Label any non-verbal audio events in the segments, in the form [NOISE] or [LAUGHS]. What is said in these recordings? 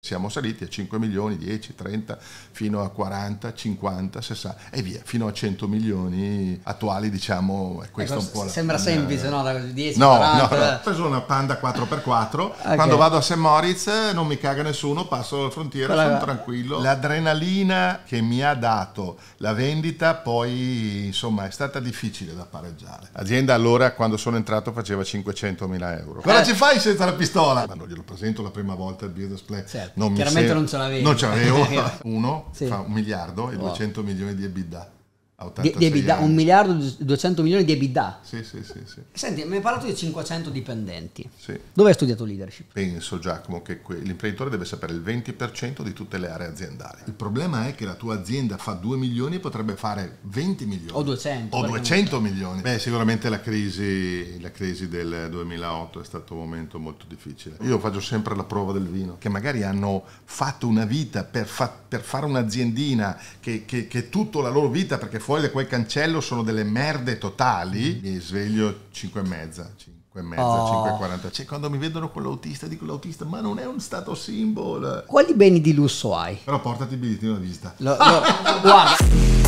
Siamo saliti a 5 milioni, 10, 30, fino a 40, 50, 60 e via, fino a 100 milioni attuali, diciamo, questo ecco, un po' la Sembra semplice, no? Da 10, no, 40. no, no. Ho preso una Panda 4x4, okay. quando vado a St. Moritz eh, non mi caga nessuno, passo la frontiera, Quella... sono tranquillo. L'adrenalina che mi ha dato la vendita poi, insomma, è stata difficile da pareggiare. L'azienda allora, quando sono entrato, faceva 500 mila euro. Cosa eh. ci fai senza la pistola? Ma non glielo presento la prima volta il business plan. Certo certo. Non Chiaramente non ce l'avevo. Non ce l'avevo. Uno sì. fa un miliardo e wow. 200 milioni di EBITDA di, di EBITDA, un miliardo e 200 milioni di EBITDA. Sì, sì, sì, sì. Senti, mi hai parlato di 500 dipendenti. Sì. Dove hai studiato leadership? Penso, Giacomo, che l'imprenditore deve sapere il 20% di tutte le aree aziendali. Il problema è che la tua azienda fa 2 milioni e potrebbe fare 20 milioni. O 200. O 200 milioni. Beh, sicuramente la crisi, la crisi del 2008 è stato un momento molto difficile. Io faccio sempre la prova del vino, che magari hanno fatto una vita per, fa, per fare un'aziendina, che, che, che tutta la loro vita, perché fuori da quel cancello sono delle merde totali, mi sveglio 5 e mezza. 5 e mezza, oh. 5.40. Cioè, quando mi vedono con l'autista, dico l'autista, ma non è un stato simbolo. Quali beni di lusso hai? Però portati il bigliettino da visita. Lo, lo, guarda. [LAUGHS]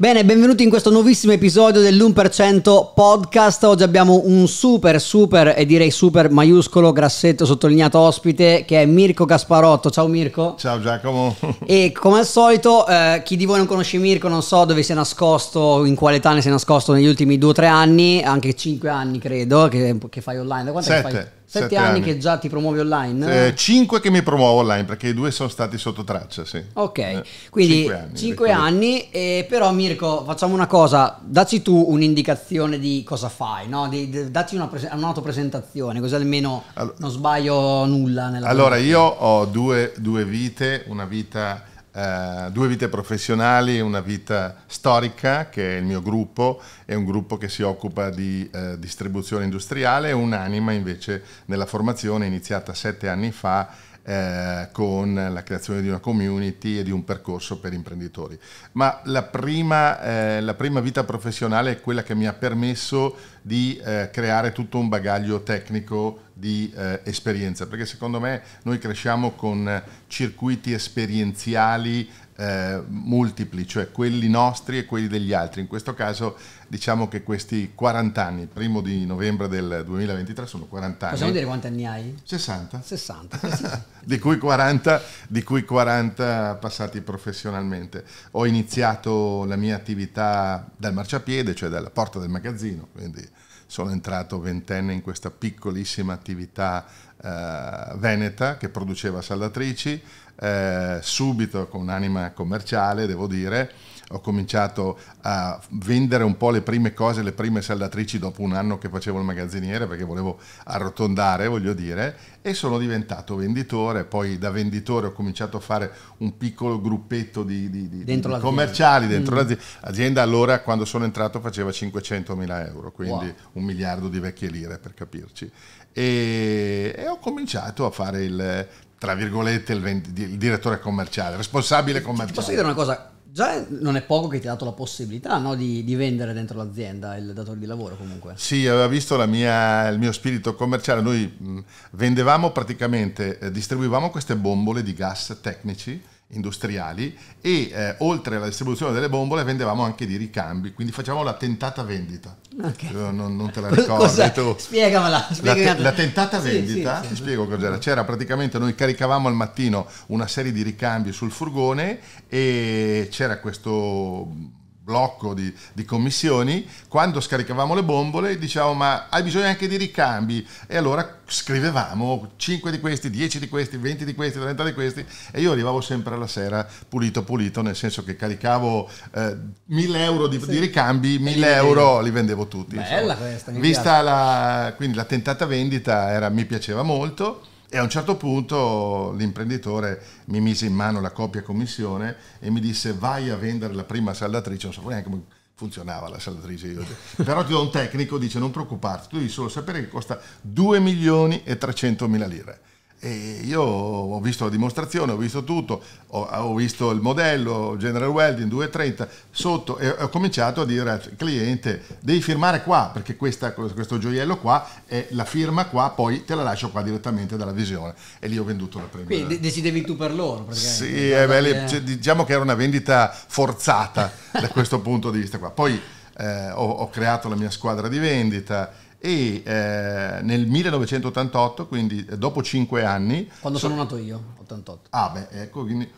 Bene, benvenuti in questo nuovissimo episodio dell'1% podcast. Oggi abbiamo un super, super e direi super maiuscolo, grassetto, sottolineato ospite che è Mirko Gasparotto. Ciao Mirko. Ciao Giacomo. [LAUGHS] E come al solito, eh, chi di voi non conosce Mirko non so dove si è nascosto, in quale età ne si è nascosto negli ultimi 2-3 anni, anche 5 anni credo, che, che fai online. Da quanto Sette. fai? Sette, anni, anni, che già ti promuovi online? Eh, cinque che mi promuovo online perché i due sono stati sotto traccia, sì. Ok, eh, quindi cinque anni. Cinque anni e però Mirko, facciamo una cosa, dacci tu un'indicazione di cosa fai, no? di, di, dacci una prese- un'autopresentazione, così almeno allora, non sbaglio nulla. allora, io ho due, due vite, una vita eh, due vite professionali, una vita storica che è il mio gruppo, è un gruppo che si occupa di eh, distribuzione industriale e un'anima invece nella formazione iniziata sette anni fa eh, con la creazione di una community e di un percorso per imprenditori. Ma la prima, eh, la prima vita professionale è quella che mi ha permesso di eh, creare tutto un bagaglio tecnico di eh, esperienza, perché secondo me noi cresciamo con eh, circuiti esperienziali eh, multipli, cioè quelli nostri e quelli degli altri. In questo caso diciamo che questi 40 anni, primo di novembre del 2023 sono 40 anni. Possiamo dire quanti anni hai? 60. 60. [LAUGHS] di, cui 40, di cui 40 passati professionalmente. Ho iniziato la mia attività dal marciapiede, cioè dalla porta del magazzino, quindi sono entrato ventenne in questa piccolissima attività eh, veneta che produceva saldatrici, eh, subito con un'anima commerciale, devo dire, ho cominciato a vendere un po' le prime cose, le prime saldatrici dopo un anno che facevo il magazziniere perché volevo arrotondare, voglio dire, e sono diventato venditore, poi da venditore ho cominciato a fare un piccolo gruppetto di, di, di, dentro di commerciali dentro mm. l'azienda. L'azienda allora quando sono entrato faceva 500 mila euro, quindi wow. un miliardo di vecchie lire per capirci. e, e ho cominciato a fare il, tra virgolette, il, il, direttore commerciale, responsabile commerciale. Ti posso dire una cosa? già non è poco che ti ha dato la possibilità no, di, di, vendere dentro l'azienda il datore di lavoro comunque. Sì, aveva visto mia, il mio spirito commerciale, noi vendevamo praticamente, eh, distribuivamo queste bombole di gas tecnici industriali e eh, oltre alla distribuzione delle bombole vendevamo anche di ricambi, quindi facciamo la tentata vendita. Okay. Eh, non, non, te la [LAUGHS] ricordi tu. Spiegamela. La, te, la, tentata vendita, sì, sì, ti sì. spiego cos'era. C'era praticamente, noi caricavamo al mattino una serie di ricambi sul furgone e c'era questo blocco di, di, commissioni, quando scaricavamo le bombole dicevamo ma hai bisogno anche di ricambi e allora scrivevamo 5 di questi, 10 di questi, 20 di questi, 30 di questi e io arrivavo sempre alla sera pulito pulito nel senso che caricavo eh, 1000 euro di, sì. di ricambi, 1000 euro li vendevo tutti. Bella insomma. questa, Vista la, quindi la tentata vendita era, mi piaceva molto e a un certo punto l'imprenditore mi mise in mano la coppia commissione e mi disse vai a vendere la prima saldatrice, non sapevo neanche come funzionava la saldatrice, io. però ti do un tecnico, dice non preoccuparti, tu devi solo sapere che costa 2 milioni e 300 mila lire. E io ho visto la dimostrazione, ho visto tutto, ho, ho visto il modello General Welding 230 sotto e ho cominciato a dire al cliente devi firmare qua perché questa, questo gioiello qua è la firma qua, poi te la lascio qua direttamente dalla visione e lì ho venduto la prima. Quindi decidevi tu per loro? Sì, eh, beh, le, eh. cioè, diciamo che era una vendita forzata da questo punto di vista qua. Poi eh, ho, ho creato la mia squadra di vendita e eh, nel 1988, quindi eh, dopo cinque anni... Quando sono, sono nato io, 88. Ah beh, ecco, quindi...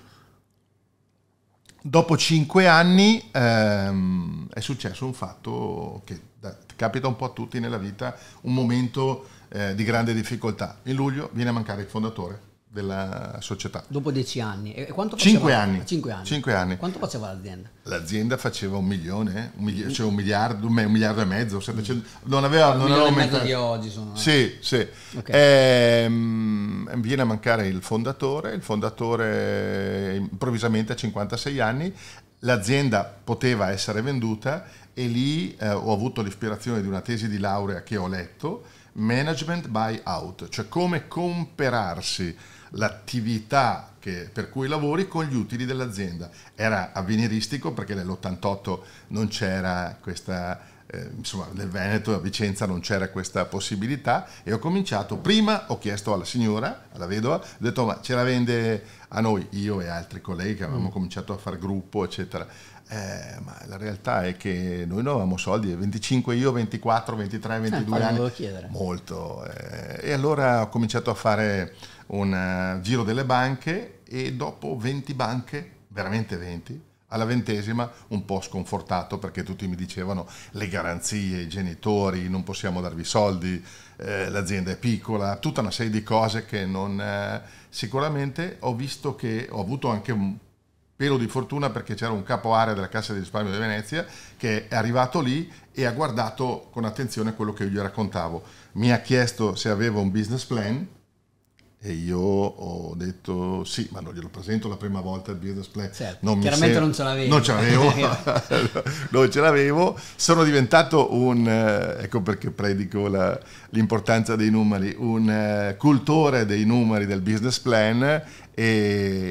Dopo cinque anni ehm, è successo un fatto che da, capita un po' a tutti nella vita, un momento eh, di grande difficoltà. In luglio viene a mancare il fondatore della società. Dopo dieci anni. E quanto Cinque anni. Cinque anni. Cinque anni. Quanto faceva l'azienda? L'azienda faceva un milione, eh? un miliardo, cioè un miliardo, un miliardo e mezzo, non aveva... Un non milione aveva e mezzo di oggi sono. Eh. Sì, sì. Okay. E, ehm, viene a mancare il fondatore, il fondatore improvvisamente a 56 anni, l'azienda poteva essere venduta e lì eh, ho avuto l'ispirazione di una tesi di laurea che ho letto, Management buy out, cioè come comperarsi l'attività che, per cui lavori con gli utili dell'azienda. Era avveniristico perché nell'88 non c'era questa eh, insomma nel Veneto, a Vicenza non c'era questa possibilità e ho cominciato, prima ho chiesto alla signora, alla vedova, ho detto ma ce la vende a noi, io e altri colleghi che avevamo mm. cominciato a fare gruppo eccetera, eh, ma la realtà è che noi non avevamo soldi, 25 io, 24, 23, 22 eh, anni, chiedere. molto eh, e allora ho cominciato a fare un eh, giro delle banche e dopo 20 banche, veramente 20, alla ventesima un po' sconfortato perché tutti mi dicevano le garanzie, i genitori, non possiamo darvi soldi, eh, l'azienda è piccola, tutta una serie di cose che non... Eh, sicuramente ho visto che ho avuto anche un pelo di fortuna perché c'era un capo area della Cassa di risparmio di Venezia che è arrivato lì e ha guardato con attenzione quello che io gli raccontavo. Mi ha chiesto se avevo un business plan, e io ho detto sì, ma non glielo presento la prima volta il business plan. Certo, non chiaramente sem- non ce l'avevo. Non ce l'avevo, [LAUGHS] [LAUGHS] non ce l'avevo. Sono diventato un, eh, ecco perché predico la, l'importanza dei numeri, un eh, cultore dei numeri del business plan e,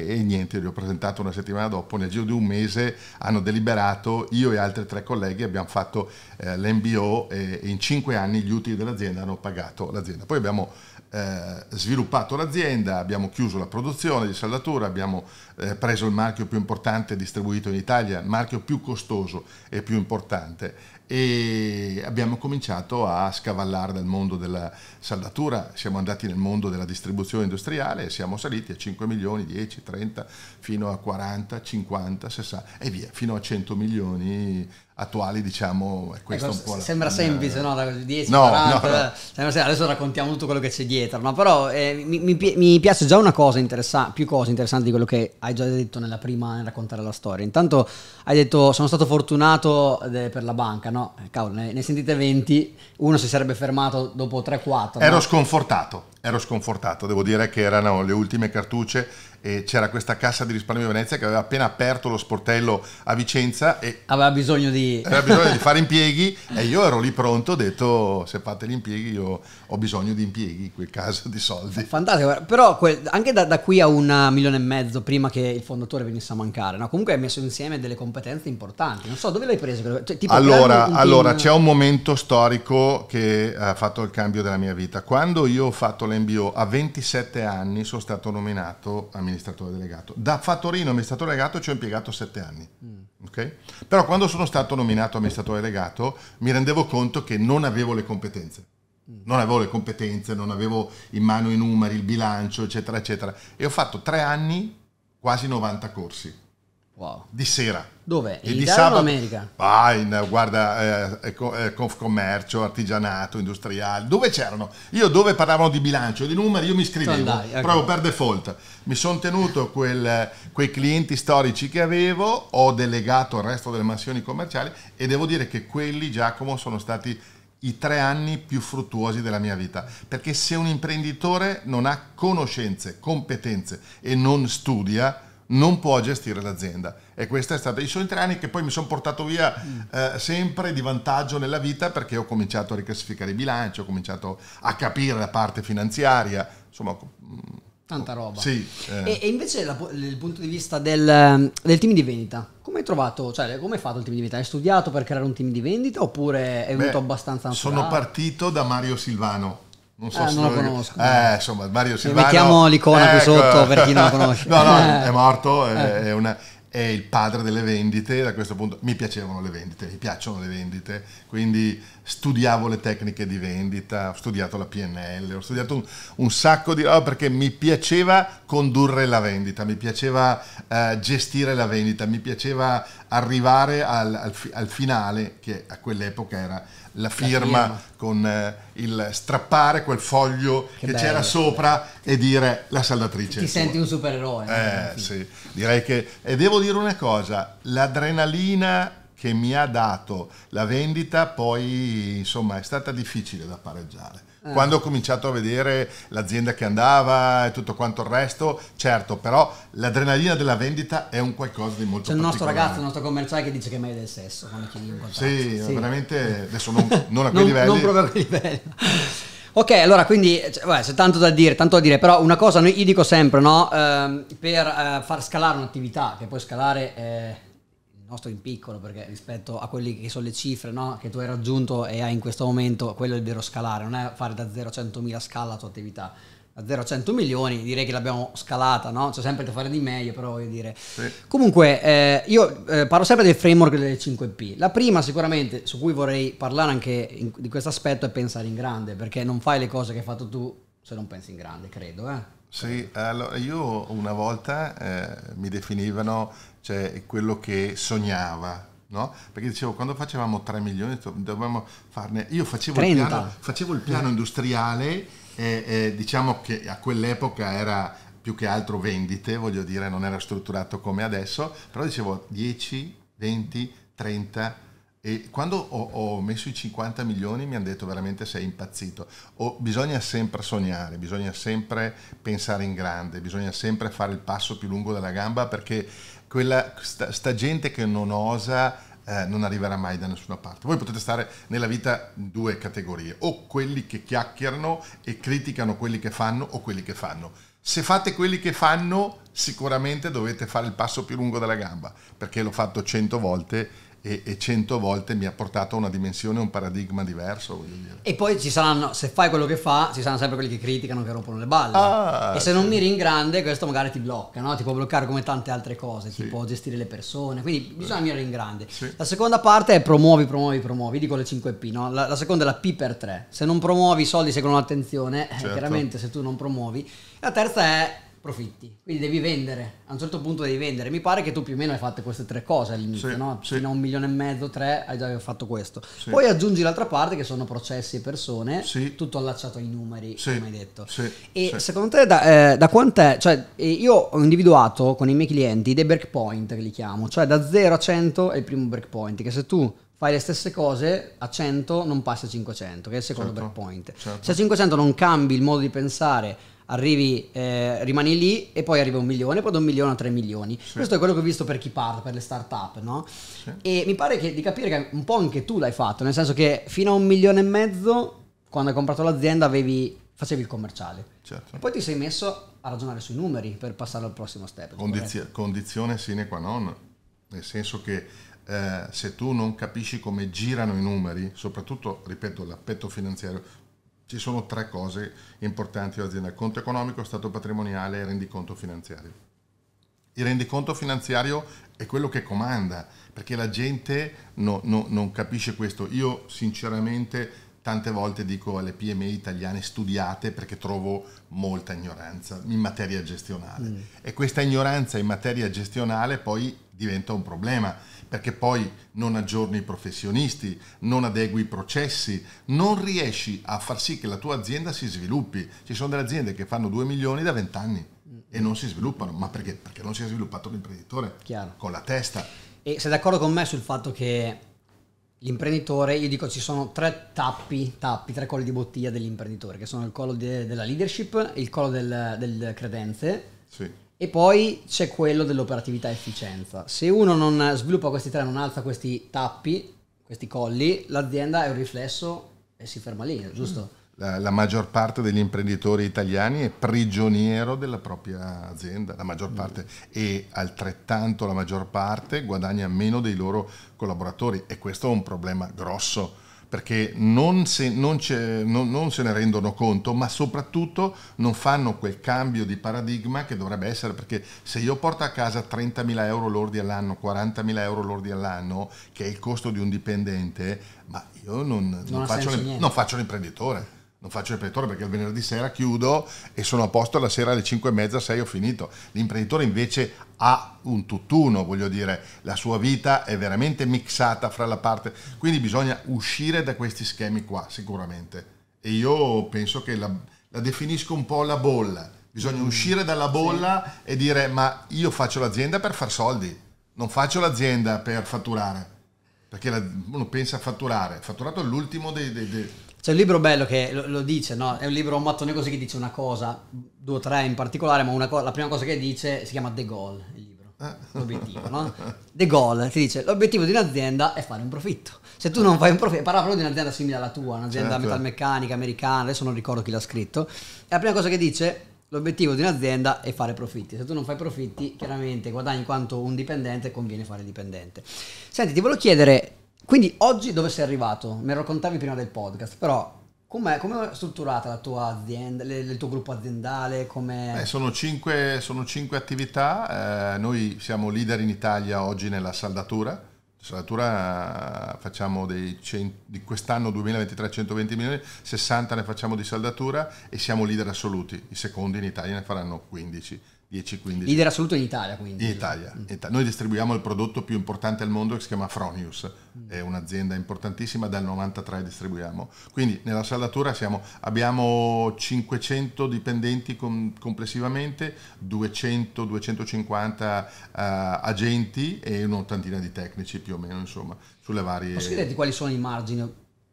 e niente, gli ho presentato una settimana dopo, nel giro di un mese hanno deliberato, io e altri tre colleghi abbiamo fatto eh, l'MBO e, e in cinque anni gli utili dell'azienda hanno pagato l'azienda. Poi abbiamo eh, sviluppato l'azienda, abbiamo chiuso la produzione di saldatura, abbiamo eh, preso il marchio più importante distribuito in Italia, il marchio più costoso e più importante e abbiamo cominciato a scavallare nel mondo della saldatura, siamo andati nel mondo della distribuzione industriale e siamo saliti a 5 milioni, 10, 30, fino a 40, 50, 60 e via, fino a 100 milioni attuali, diciamo, è ecco, questo ecco, un po'. La, sembra semplice, no? 10, no, 40, no, no. adesso raccontiamo tutto quello che c'è dietro, ma però eh, mi, mi, mi, piace già una cosa interessante, più cose interessanti di quello che hai già detto nella prima nel raccontare la storia. Intanto hai detto sono stato fortunato eh, per la banca, no? Eh, cavolo, ne, ne sentite 20, uno si sarebbe fermato dopo 3-4. Ero sconfortato, ero sconfortato, devo dire che erano le ultime cartucce e c'era questa cassa di risparmio di Venezia che aveva appena aperto lo sportello a Vicenza e aveva bisogno di, aveva bisogno di fare impieghi e io ero lì pronto, ho detto se fate gli impieghi io ho bisogno di impieghi in quel caso di soldi. Eh, fantastico, però quel, anche da, da, qui a un milione e mezzo prima che il fondatore venisse a mancare, no? comunque hai messo insieme delle competenze importanti, non so dove l'hai preso? Cioè, allora, allora team... c'è un momento storico che ha fatto il cambio della mia vita. Quando io ho fatto l'MBO a 27 anni sono stato nominato amministratore delegato. Da fattorino amministratore delegato ci ho impiegato 7 anni. Mm. Okay? Però quando sono stato nominato amministratore delegato mi rendevo conto che non avevo le competenze non avevo le competenze, non avevo in mano i numeri, il bilancio, eccetera, eccetera. E ho fatto tre anni, quasi 90 corsi. Wow. Di sera. Dove? E in di sabato. In America? Ah, in, guarda, eh, eh, eh Confcommercio, artigianato, industriale. Dove c'erano? Io dove parlavano di bilancio, di numeri, io mi scrivevo. Andai, cioè, ecco. Proprio per default. Mi sono tenuto quel, quei clienti storici che avevo, ho delegato il resto delle mansioni commerciali e devo dire che quelli, Giacomo, sono stati i tre anni più fruttuosi della mia vita, perché se un imprenditore non ha conoscenze, competenze e non studia, non può gestire l'azienda. E questa è stato. I i tre anni che poi mi sono portato via mm. eh, sempre di vantaggio nella vita perché ho cominciato a riclassificare i bilanci, ho cominciato a capire la parte finanziaria, insomma Tanta roba. Sì, eh. e, e, invece la, il punto di vista del, ehm, del team di vendita, come hai trovato, cioè come hai fatto il team di vendita? Hai studiato per creare un team di vendita oppure è venuto abbastanza naturale? Sono partito da Mario Silvano. Non so eh, se non lo, lo conosco. Eh, insomma, Mario Silvano. mettiamo l'icona ecco. qui sotto per chi non lo conosce. [LAUGHS] no, no, è [LAUGHS] morto, è, eh. è una è il padre delle vendite, da questo punto mi piacevano le vendite, mi piacciono le vendite, quindi studiavo le tecniche di vendita, ho studiato la PNL, ho studiato un, un sacco di roba oh, perché mi piaceva condurre la vendita, mi piaceva eh, gestire la vendita, mi piaceva arrivare al, al, al finale, che a quell'epoca era la firma, la firma. con eh, il strappare quel foglio che, che c'era sopra e dire la saldatrice. Ti senti un supereroe. Eh, sì, direi che... E devo dire una cosa, l'adrenalina che mi ha dato la vendita poi insomma è stata difficile da pareggiare eh. Quando ho cominciato a vedere l'azienda che andava e tutto quanto il resto, certo, però l'adrenalina della vendita è un qualcosa di molto C'è il nostro ragazzo, il nostro commerciale che dice che è meglio del sesso quando chiedi un contatto. Sì, sì. veramente, adesso non, non a quei [LAUGHS] non, livelli. Non proprio a quei livelli. Ok, allora quindi cioè, c'è tanto da dire, tanto da dire, però una cosa io dico sempre, no? Eh, per eh, far scalare un'attività, che puoi scalare eh, nostro in piccolo, perché rispetto a quelle che sono le cifre no, che tu hai raggiunto e hai in questo momento, quello è il vero scalare, non è fare da 0 a 100.000 scala la tua attività. Da 0 a 100 milioni direi che l'abbiamo scalata, no? C'è sempre da fare di meglio, però voglio dire. Sì. Comunque, eh, io eh, parlo sempre del framework delle 5P. La prima sicuramente su cui vorrei parlare anche in, di questo aspetto è pensare in grande, perché non fai le cose che hai fatto tu se non pensi in grande, credo. Eh? Sì, allora io una volta eh, mi definivano cioè quello che sognava, No? Perché dicevo, quando facevamo 3 milioni dovevamo farne... Io facevo, il piano, facevo il piano, industriale, e, e, diciamo che a quell'epoca era più che altro vendite, voglio dire, non era strutturato come adesso, però dicevo 10, 20, 30... E quando ho, ho messo i 50 milioni mi hanno detto veramente sei impazzito. O, bisogna sempre sognare, bisogna sempre pensare in grande, bisogna sempre fare il passo più lungo della gamba perché quella, sta, sta gente che non osa eh, non arriverà mai da nessuna parte. Voi potete stare nella vita in due categorie, o quelli che chiacchierano e criticano quelli che fanno o quelli che fanno. Se fate quelli che fanno, sicuramente dovete fare il passo più lungo della gamba, perché l'ho fatto cento volte e, e, cento volte mi ha portato a una dimensione, un paradigma diverso. E poi ci saranno, se fai quello che fa, ci saranno sempre quelli che criticano, che rompono le balle. Ah, e se sì. non miri in grande, questo magari ti blocca, no? ti può bloccare come tante altre cose, sì. tipo gestire le persone. Quindi bisogna sì. mirare in grande. La seconda parte è promuovi, promuovi, promuovi. Dico le 5 P, no? la, la, seconda è la P per 3. Se non promuovi, i soldi seguono l'attenzione. Eh, certo. Eh, chiaramente, se tu non promuovi. La terza è profitti. Quindi devi vendere, a un certo punto devi vendere. Mi pare che tu più o meno hai fatto queste tre cose all'inizio, sì, no? Sì. Fino a un milione e mezzo, tre, hai già fatto questo. Sì. Poi aggiungi l'altra parte che sono processi e persone, sì. tutto allacciato ai numeri, come hai detto. Sì. e secondo te da, eh, da quant'è? Cioè, io ho individuato con i miei clienti dei breakpoint che li chiamo, cioè da 0 a 100 è il primo breakpoint, che se tu fai le stesse cose a 100 non passi a 500, che è il secondo certo, breakpoint. Certo. Se a 500 non cambi il modo di pensare, arrivi, eh, rimani lì e poi arriva un milione, poi da un milione a tre milioni. Sì. Questo è quello che ho visto per chi parla, per le start-up, no? Sì. E mi pare che, di capire che un po' anche tu l'hai fatto, nel senso che fino a un milione e mezzo, quando hai comprato l'azienda, avevi, facevi il commerciale. Certo. E poi ti sei messo a ragionare sui numeri per passare al prossimo step. Condizio- condizione sine qua non, nel senso che eh, se tu non capisci come girano i numeri, soprattutto, ripeto, l'aspetto finanziario, ci sono tre cose importanti all'azienda, conto economico, stato patrimoniale e rendiconto finanziario. Il rendiconto finanziario è quello che comanda, perché la gente no, no, non capisce questo. Io sinceramente tante volte dico alle PME italiane studiate perché trovo molta ignoranza in materia gestionale mm. e questa ignoranza in materia gestionale poi diventa un problema perché poi non aggiorni i professionisti, non adegui i processi, non riesci a far sì che la tua azienda si sviluppi. Ci sono delle aziende che fanno 2 milioni da 20 anni e non si sviluppano, ma perché? Perché non si è sviluppato l'imprenditore Chiaro. con la testa. E sei d'accordo con me sul fatto che l'imprenditore, io dico ci sono tre tappi, tappi, tre colli di bottiglia dell'imprenditore, che sono il collo de, della leadership, il collo del, del credenze sì. e poi c'è quello dell'operatività e efficienza. Se uno non sviluppa questi tre, non alza questi tappi, questi colli, l'azienda è un riflesso e si ferma lì, giusto? Mm la, la, maggior parte degli imprenditori italiani è prigioniero della propria azienda, la maggior mm. parte, e altrettanto la maggior parte guadagna meno dei loro collaboratori e questo è un problema grosso perché non se, non, non, non se, ne rendono conto, ma soprattutto non fanno quel cambio di paradigma che dovrebbe essere, perché se io porto a casa 30.000 euro lordi all'anno, 40.000 euro lordi all'anno, che è il costo di un dipendente, ma io non, faccio, faccio l'imprenditore non faccio l'imprenditore perché il venerdì sera chiudo e sono a posto la sera alle 5 e mezza, 6 ho finito. L'imprenditore invece ha un tutt'uno, voglio dire, la sua vita è veramente mixata fra la parte, quindi bisogna uscire da questi schemi qua sicuramente. E io penso che la, la definisco un po' la bolla, bisogna mm, uscire dalla bolla sì. e dire ma io faccio l'azienda per far soldi, non faccio l'azienda per fatturare, perché la, uno pensa a fatturare, fatturato è l'ultimo dei, dei, dei c'è un libro bello che lo, lo, dice, no? È un libro, un mattone così che dice una cosa, due o tre in particolare, ma co- la prima cosa che dice si chiama The Goal, il libro, ah. l'obiettivo, no? The Goal, ti dice, l'obiettivo di un'azienda è fare un profitto. Se tu non fai un profitto, parla proprio di un'azienda simile alla tua, un'azienda certo. metalmeccanica, americana, adesso non ricordo chi l'ha scritto, e la prima cosa che dice l'obiettivo di un'azienda è fare profitti. Se tu non fai profitti, chiaramente guadagni quanto un dipendente, conviene fare dipendente. Senti, ti volevo chiedere quindi oggi dove sei arrivato? Me lo raccontavi prima del podcast, però Com'è, com'è strutturata la tua azienda, il tuo gruppo aziendale? Beh, sono, cinque, sono, cinque, attività, eh, noi siamo leader in Italia oggi nella saldatura, saldatura eh, facciamo cent- di quest'anno 2023 120 milioni, 60 ne facciamo di saldatura e siamo leader assoluti, i secondi in Italia ne faranno 15 10-15. Leader assoluto in Italia, quindi. In Italia, mm. Noi distribuiamo il prodotto più importante al mondo che si chiama Fronius, mm. è un'azienda importantissima, dal 93 distribuiamo. Quindi nella saldatura siamo, abbiamo 500 dipendenti com, complessivamente, 200-250 uh, eh, agenti e un'ottantina di tecnici più o meno, insomma, sulle varie... Posso chiederti quali sono i margini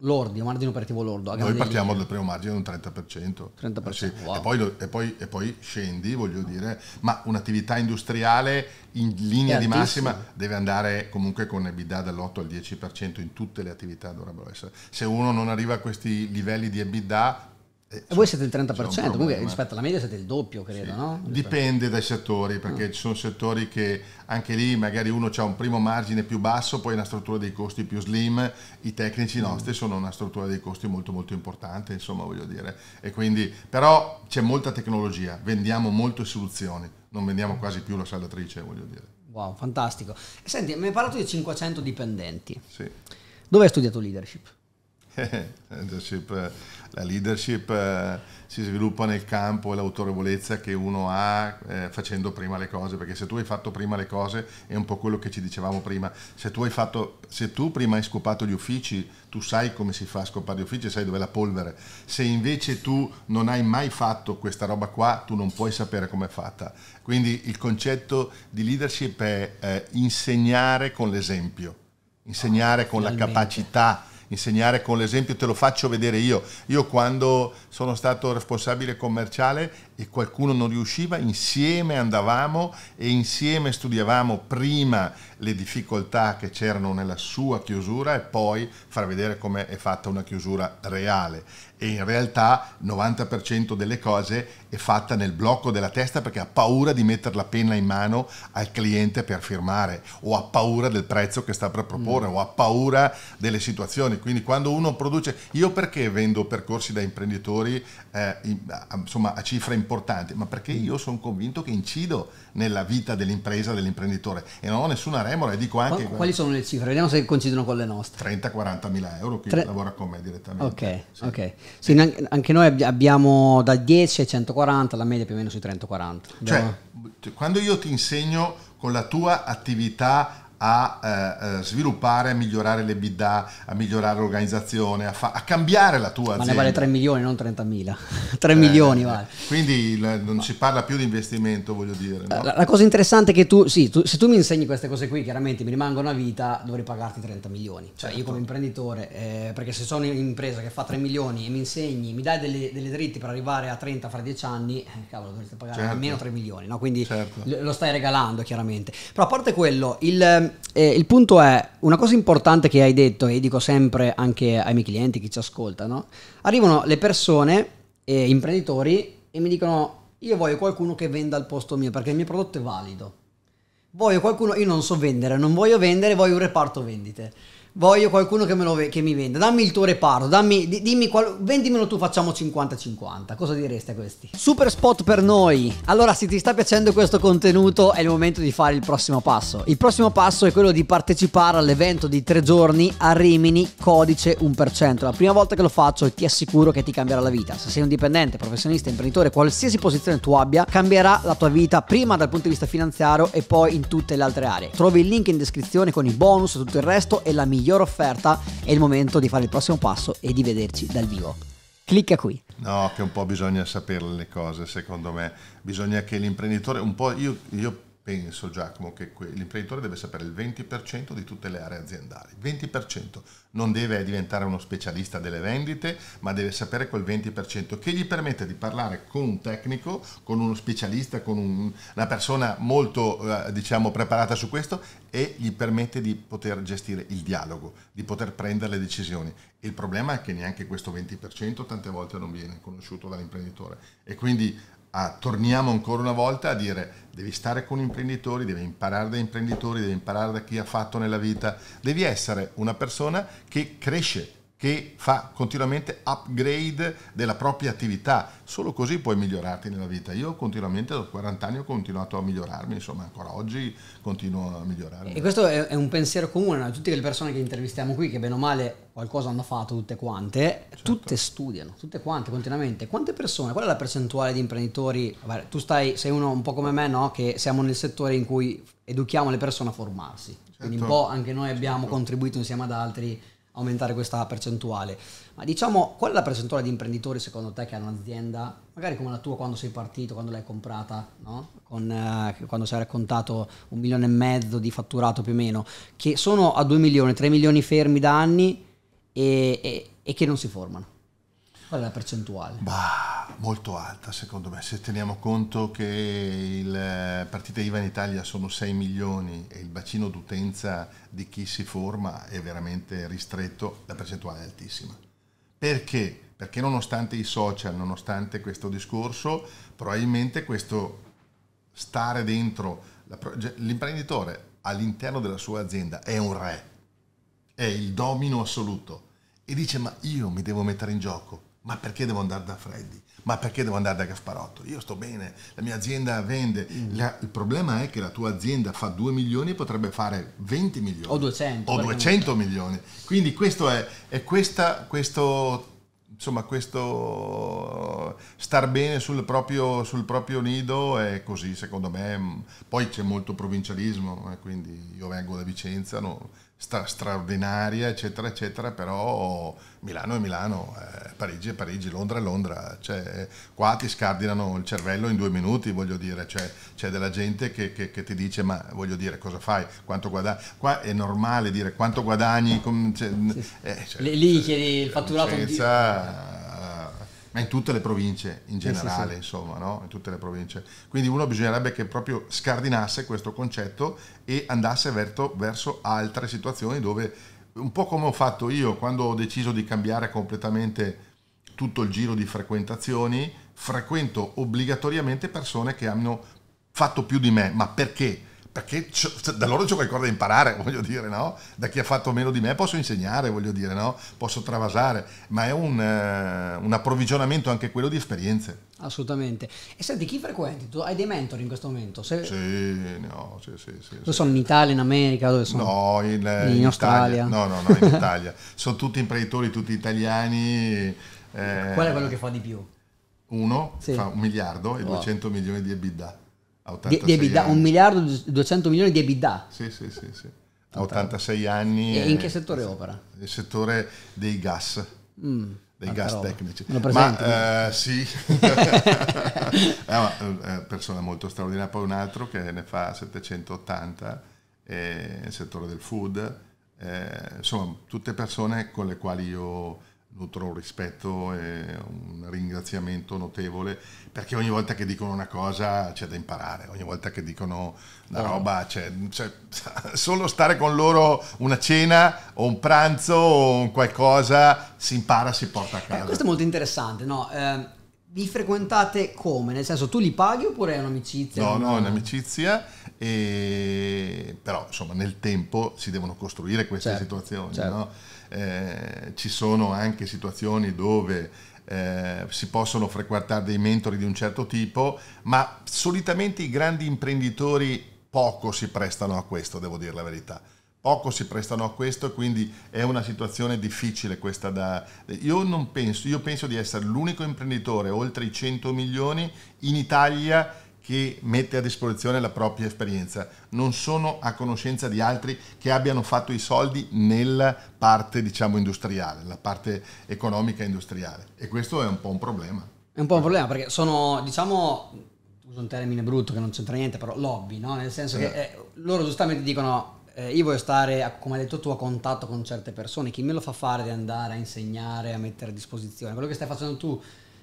lordi, margine operativo lordo. Noi partiamo linee. dal primo margine un 30%. 30% eh sì. wow. e, poi, e, poi, e, poi, scendi, voglio dire, ma un'attività industriale in linea di massima deve andare comunque con EBITDA dall'8 al 10% in tutte le attività dovrebbero essere. Se uno non arriva a questi livelli di EBITDA eh, e voi siete il 30%, comunque rispetto alla media siete il doppio, credo, sì. no? Dipende dai settori, perché mm. ci sono settori che anche lì magari uno ha un primo margine più basso, poi una struttura dei costi più slim, i tecnici mm. nostri sono una struttura dei costi molto molto importante, insomma, voglio dire. E quindi, però c'è molta tecnologia, vendiamo molte soluzioni, non vendiamo quasi più la saldatrice, voglio dire. Wow, fantastico. Senti, mi hai parlato di 500 dipendenti. Sì. Dove hai studiato leadership? Eh, leadership, eh, la leadership eh, si sviluppa nel campo e l'autorevolezza che uno ha eh, facendo prima le cose, perché se tu hai fatto prima le cose è un po' quello che ci dicevamo prima, se tu, hai fatto, se tu prima hai scopato gli uffici, tu sai come si fa a scopare gli uffici, sai dove è la polvere, se invece tu non hai mai fatto questa roba qua, tu non puoi sapere com'è fatta. Quindi il concetto di leadership è eh, insegnare con l'esempio, insegnare ah, con finalmente. la capacità insegnare con l'esempio, te lo faccio vedere io. Io quando sono stato responsabile commerciale e qualcuno non riusciva, insieme andavamo e insieme studiavamo prima le difficoltà che c'erano nella sua chiusura e poi far vedere come è fatta una chiusura reale. E in realtà il 90% delle cose è fatta nel blocco della testa perché ha paura di mettere la penna in mano al cliente per firmare o ha paura del prezzo che sta per proporre mm. o ha paura delle situazioni. Quindi quando uno produce, io perché vendo percorsi da imprenditori eh, insomma a cifre importanti? importante, ma perché mm. io sono convinto che incido nella vita dell'impresa, dell'imprenditore e non ho nessuna remora e dico anche... Quali sono le cifre? Vediamo se coincidono con le nostre. 30-40 mila euro chi Tre... lavora con me direttamente. Ok, sì. ok. Sì, anche noi abbiamo da 10 ai 140, la media più o meno sui 30-40. Cioè, quando io ti insegno con la tua attività a eh, eh, sviluppare, a migliorare le bidà, a migliorare l'organizzazione, a, fa- a, cambiare la tua azienda. Ma ne vale 3 milioni, non 30 mila. 3 eh, milioni eh, vale. Quindi l- non Ma. si parla più di investimento, voglio dire. No? La, la, cosa interessante è che tu, sì, tu, se tu mi insegni queste cose qui, chiaramente mi rimangono a vita, dovrei pagarti 30 milioni. Cioè certo. io come certo. imprenditore, eh, perché se sono un'impresa che fa 3 milioni e mi insegni, mi dai delle, delle dritte per arrivare a 30 fra 10 anni, eh, cavolo, dovresti pagare certo. almeno 3 milioni, no? Quindi certo. lo stai regalando chiaramente. Però a parte quello, il Ehm, eh, il punto è, una cosa importante che hai detto, e dico sempre anche ai miei clienti, che ci ascoltano arrivano le persone, eh, imprenditori, e mi dicono, io voglio qualcuno che venda al posto mio, perché il mio prodotto è valido. Voglio qualcuno, io non so vendere, non voglio vendere, voglio un reparto vendite voglio qualcuno che, me lo, che, mi venda. Dammi il tuo reparto, dammi, dimmi qual, vendimelo tu, facciamo 50-50. Cosa direste a questi? Super spot per noi. Allora, se ti sta piacendo questo contenuto, è il momento di fare il prossimo passo. Il prossimo passo è quello di partecipare all'evento di tre giorni a Rimini Codice 1%. La prima volta che lo faccio ti assicuro che ti cambierà la vita. Se sei un dipendente, professionista, imprenditore, qualsiasi posizione tu abbia, cambierà la tua vita prima dal punto di vista finanziario e poi in tutte le altre aree. Trovi il link in descrizione con i bonus e tutto il resto e la migliore miglior offerta, è il momento di fare il prossimo passo e di vederci dal vivo. Clicca qui. No, che un po' bisogna sapere le cose, secondo me. Bisogna che l'imprenditore, un po' io, io penso Giacomo che l'imprenditore deve sapere il 20% di tutte le aree aziendali, 20%, non deve diventare uno specialista delle vendite, ma deve sapere quel 20% che gli permette di parlare con un tecnico, con uno specialista, con un, una persona molto eh, diciamo, preparata su questo e gli permette di poter gestire il dialogo, di poter prendere le decisioni. Il problema è che neanche questo 20% tante volte non viene conosciuto dall'imprenditore e quindi a, ah, torniamo ancora una volta a dire devi stare con imprenditori, devi imparare da imprenditori, devi imparare da chi ha fatto nella vita, devi essere una persona che cresce, che fa continuamente upgrade della propria attività, solo così puoi migliorarti nella vita. Io continuamente da 40 anni ho continuato a migliorarmi, insomma ancora oggi continuo a migliorarmi. E questo è un pensiero comune a tutte le persone che intervistiamo qui, che bene o male qualcosa hanno fatto tutte quante, certo. tutte studiano, tutte quante continuamente. Quante persone, qual è la percentuale di imprenditori? Vabbè, tu stai, sei uno un po' come me, no? Che siamo nel settore in cui educhiamo le persone a formarsi, certo. quindi un certo. po' anche noi abbiamo certo. contribuito insieme ad altri aumentare questa percentuale. Ma diciamo, qual è la percentuale di imprenditori secondo te che hanno un'azienda, magari come la tua quando sei partito, quando l'hai comprata, no? Con, eh, quando si è raccontato un milione e mezzo di fatturato più o meno, che sono a 2 milioni, 3 milioni fermi da anni e, e, e che non si formano? Qual è la percentuale? Bah, molto alta secondo me, se teniamo conto che il eh, partite IVA in Italia sono 6 milioni e il bacino d'utenza di chi si forma è veramente ristretto, la percentuale è altissima. Perché? Perché nonostante i social, nonostante questo discorso, probabilmente questo stare dentro cioè, l'imprenditore all'interno della sua azienda è un re, è il domino assoluto e dice ma io mi devo mettere in gioco, ma perché devo andare da Freddy? Ma perché devo andare da Gasparotto? Io sto bene, la mia azienda vende. Mm. La, il problema è che la tua azienda fa 2 milioni e potrebbe fare 20 milioni. O 200. O 200 milioni. Quindi questo è, è questa, questo insomma, questo star bene sul proprio, sul proprio, nido è così, secondo me. Poi c'è molto provincialismo, eh, quindi io vengo da Vicenza, no, stra- straordinaria, eccetera, eccetera, però Milano è Milano, eh, Parigi è Parigi, Londra è Londra, cioè, qua ti scardinano il cervello in due minuti, voglio dire, cioè, c'è della gente che, che, che, ti dice ma voglio dire cosa fai, quanto guadagni, qua è normale dire quanto guadagni, com- cioè, sì. eh, cioè, lì cioè, chiedi il fatturato senza, di ma in tutte le province in generale, sì, sì, insomma, no? in tutte le province. Quindi uno bisognerebbe che proprio scardinasse questo concetto e andasse verso, verso altre situazioni dove, un po' come ho fatto io quando ho deciso di cambiare completamente tutto il giro di frequentazioni, frequento obbligatoriamente persone che hanno fatto più di me, ma perché? perché cioè, da loro c'è qualcosa da imparare, [LAUGHS] voglio dire, no? Da chi ha fatto meno di me posso insegnare, voglio dire, no? Posso travasare, ma è un, eh, un approvvigionamento anche quello di esperienze. Assolutamente. E senti, chi frequenti? Tu hai dei mentori in questo momento? Se... Sì, no, sì, sì. sì dove sì. sono? In Italia, in America? Dove sono? No, in, eh, in, in Australia. No, no, no, in [LAUGHS] Italia. sono tutti imprenditori, tutti italiani. Eh, Qual è quello che fa di più? Uno sì. fa un miliardo e wow. 200 milioni di EBITDA. 86 di, EBITDA, anni. 1 miliardo e 200 milioni di EBITDA. Sì, sì, sì. sì. A 86 anni. E in che settore opera? Nel settore dei gas. Mm, dei gas roba. tecnici. Eh, [LAUGHS] eh, ma eh, sì, eh, una persona molto straordinaria. Poi un altro che ne fa 780, eh, nel settore del food. Eh, insomma, tutte persone con le quali io nutro un rispetto e un ringraziamento notevole perché ogni volta che dicono una cosa c'è da imparare, ogni volta che dicono una oh. roba c'è, [LAUGHS] solo stare con loro una cena o un pranzo o un qualcosa si impara, si porta a casa. Eh, questo è molto interessante, no? Eh, vi frequentate come? Nel senso tu li paghi oppure è un'amicizia? No, no, è un'amicizia, e... però insomma nel tempo si devono costruire queste certo, situazioni. Certo. No? Eh, ci sono anche situazioni dove eh, si possono frequentare dei mentori di un certo tipo, ma solitamente i grandi imprenditori poco si prestano a questo, devo dire la verità poco si prestano a questo, quindi è una situazione difficile questa da... Io non penso, io penso di essere l'unico imprenditore oltre i 100 milioni in Italia che mette a disposizione la propria esperienza. Non sono a conoscenza di altri che abbiano fatto i soldi nella parte, diciamo, industriale, la parte economica industriale. E questo è un po' un problema. È un po' un problema perché sono, diciamo, uso un termine brutto che non c'entra niente, però lobby, no? Nel senso eh. che eh, loro giustamente dicono eh, io voglio stare, come hai detto tu, a contatto con certe persone. Chi me lo fa fare di andare a insegnare, a mettere a disposizione? Quello che stai facendo tu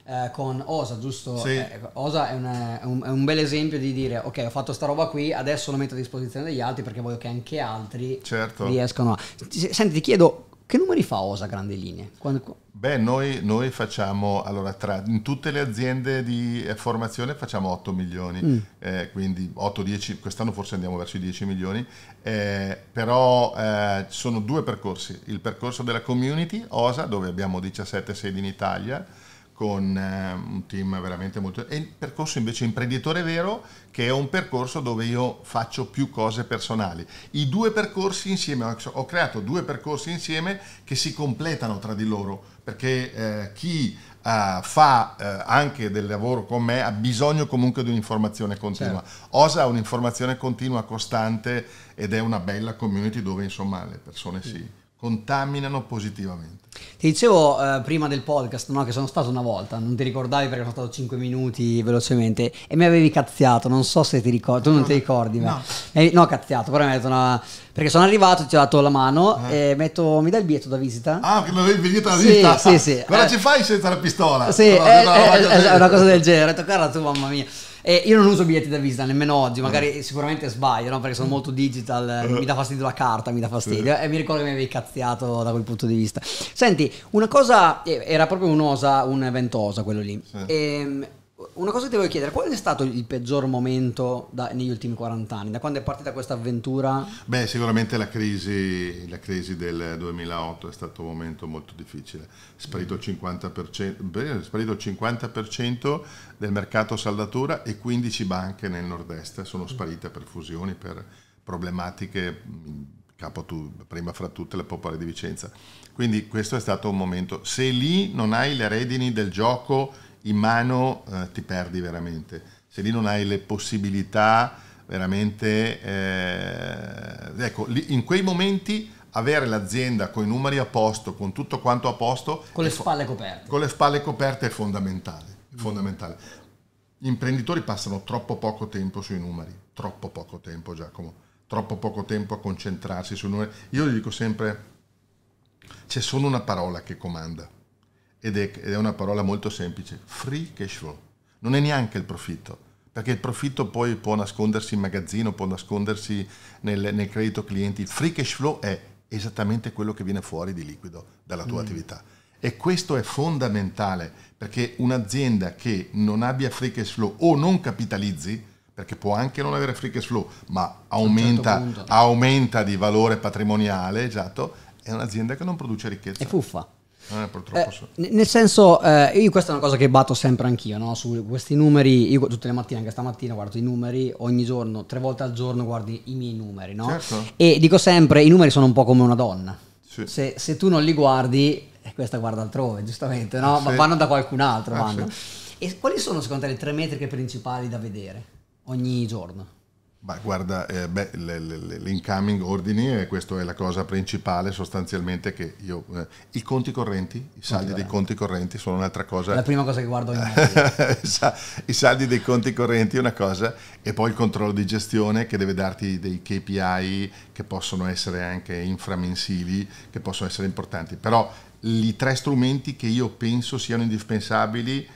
eh, con Osa, giusto? Sì. Eh, Osa è, una, è, un, è, un, bel esempio di dire, ok, ho fatto sta roba qui, adesso lo metto a disposizione degli altri perché voglio che anche altri certo. riescano a... Senti, ti chiedo che numeri fa OSA grandi linee? Quando... Beh, noi, noi, facciamo, allora, tra, in tutte le aziende di eh, formazione facciamo 8 milioni, mm. eh, quindi 8-10, quest'anno forse andiamo verso i 10 milioni, eh, però eh, sono due percorsi, il percorso della community OSA, dove abbiamo 17 sedi in Italia, con eh, un team veramente molto... E il percorso invece imprenditore vero, che è un percorso dove io faccio più cose personali. I due percorsi insieme, ho creato due percorsi insieme che si completano tra di loro, perché eh, chi Uh, fa uh, anche del lavoro con me ha bisogno comunque di un'informazione continua. Certo. Osa un'informazione continua, costante ed è una bella community dove insomma le persone sì. si contaminano positivamente. Ti dicevo eh, prima del podcast no, che sono stato una volta, non ti ricordavi perché sono stato 5 minuti velocemente e mi avevi cazziato, non so se ti ricordi, tu non no, ti ricordi, no. ma... No, cazziato, però mi hai detto una... Perché sono arrivato, ti ho dato la mano eh. e metto, mi dai il biglietto da visita? Ah, che l'avevi biglietto da sì, visita? Sì, sì. Cosa eh. ci fai senza la pistola? Sì, no, è, è, eh, eh, eh, è, una cosa del genere, ho detto guarda tu mamma mia. E io non uso biglietti da visita nemmeno oggi, ah. magari sicuramente sbaglio, no? perché sono mm. molto digital, ah. mi dà fastidio la carta, mi dà fastidio. E mi ricordo che mi avevi cazziato da quel punto di vista. Senti, una cosa, eh, era proprio un'osa, un ventosa quello lì. Sì. E, ehm, una cosa che ti voglio chiedere, qual è stato il peggior momento da, negli ultimi 40 anni? Da quando è partita questa avventura? Beh, sicuramente la crisi, la crisi del 2008 è stato un momento molto difficile. Sparito il 50%, beh, sparito il 50% del mercato saldatura e 15 banche nel nord-est sono sparite per fusioni, per problematiche capo tu, prima fra tutte la popolare di Vicenza. Quindi questo è stato un momento. Se lì non hai le redini del gioco in mano eh, ti perdi veramente. Se lì non hai le possibilità veramente... Eh, ecco, lì, in quei momenti avere l'azienda con i numeri a posto, con tutto quanto a posto... Con le spalle coperte. Con le spalle coperte è fondamentale. È fondamentale. Gli imprenditori passano troppo poco tempo sui numeri, troppo poco tempo Giacomo, troppo poco tempo a concentrarsi sui numeri. Io gli dico sempre, c'è solo una parola che comanda, ed è, ed è una parola molto semplice, free cash flow. Non è neanche il profitto, perché il profitto poi può nascondersi in magazzino, può nascondersi nel, nel, credito clienti. free cash flow è esattamente quello che viene fuori di liquido dalla tua mm. attività. E questo è fondamentale perché un'azienda che non abbia free cash flow o non capitalizzi, perché può anche non avere free cash flow, ma aumenta, certo aumenta di valore patrimoniale, esatto, è un'azienda che non produce ricchezza. È fuffa. Eh, purtroppo eh, so. Nel senso, eh, questa è una cosa che batto sempre anch'io, no? su questi numeri, io tutte le mattine, anche stamattina, guardo i numeri, ogni giorno, tre volte al giorno guardi i miei numeri, no? Certo. E dico sempre, i numeri sono un po' come una donna. Sì. Se, se, tu non li guardi, eh, questa guarda altrove, giustamente, no? Ah, sì. Ma vanno da qualcun altro, ah, sì. E quali sono secondo te le tre metriche principali da vedere ogni giorno? Bah, guarda, eh, beh, l'incoming ordini, eh, questa è la cosa principale sostanzialmente che io... Eh, I conti correnti, i saldi Conti dei conti correnti sono un'altra cosa... La prima cosa che guardo in [LAUGHS] I saldi dei conti correnti è una cosa e poi il controllo di gestione che deve darti dei KPI che possono essere anche inframensili, che possono essere importanti. Però i tre strumenti che io penso siano indispensabili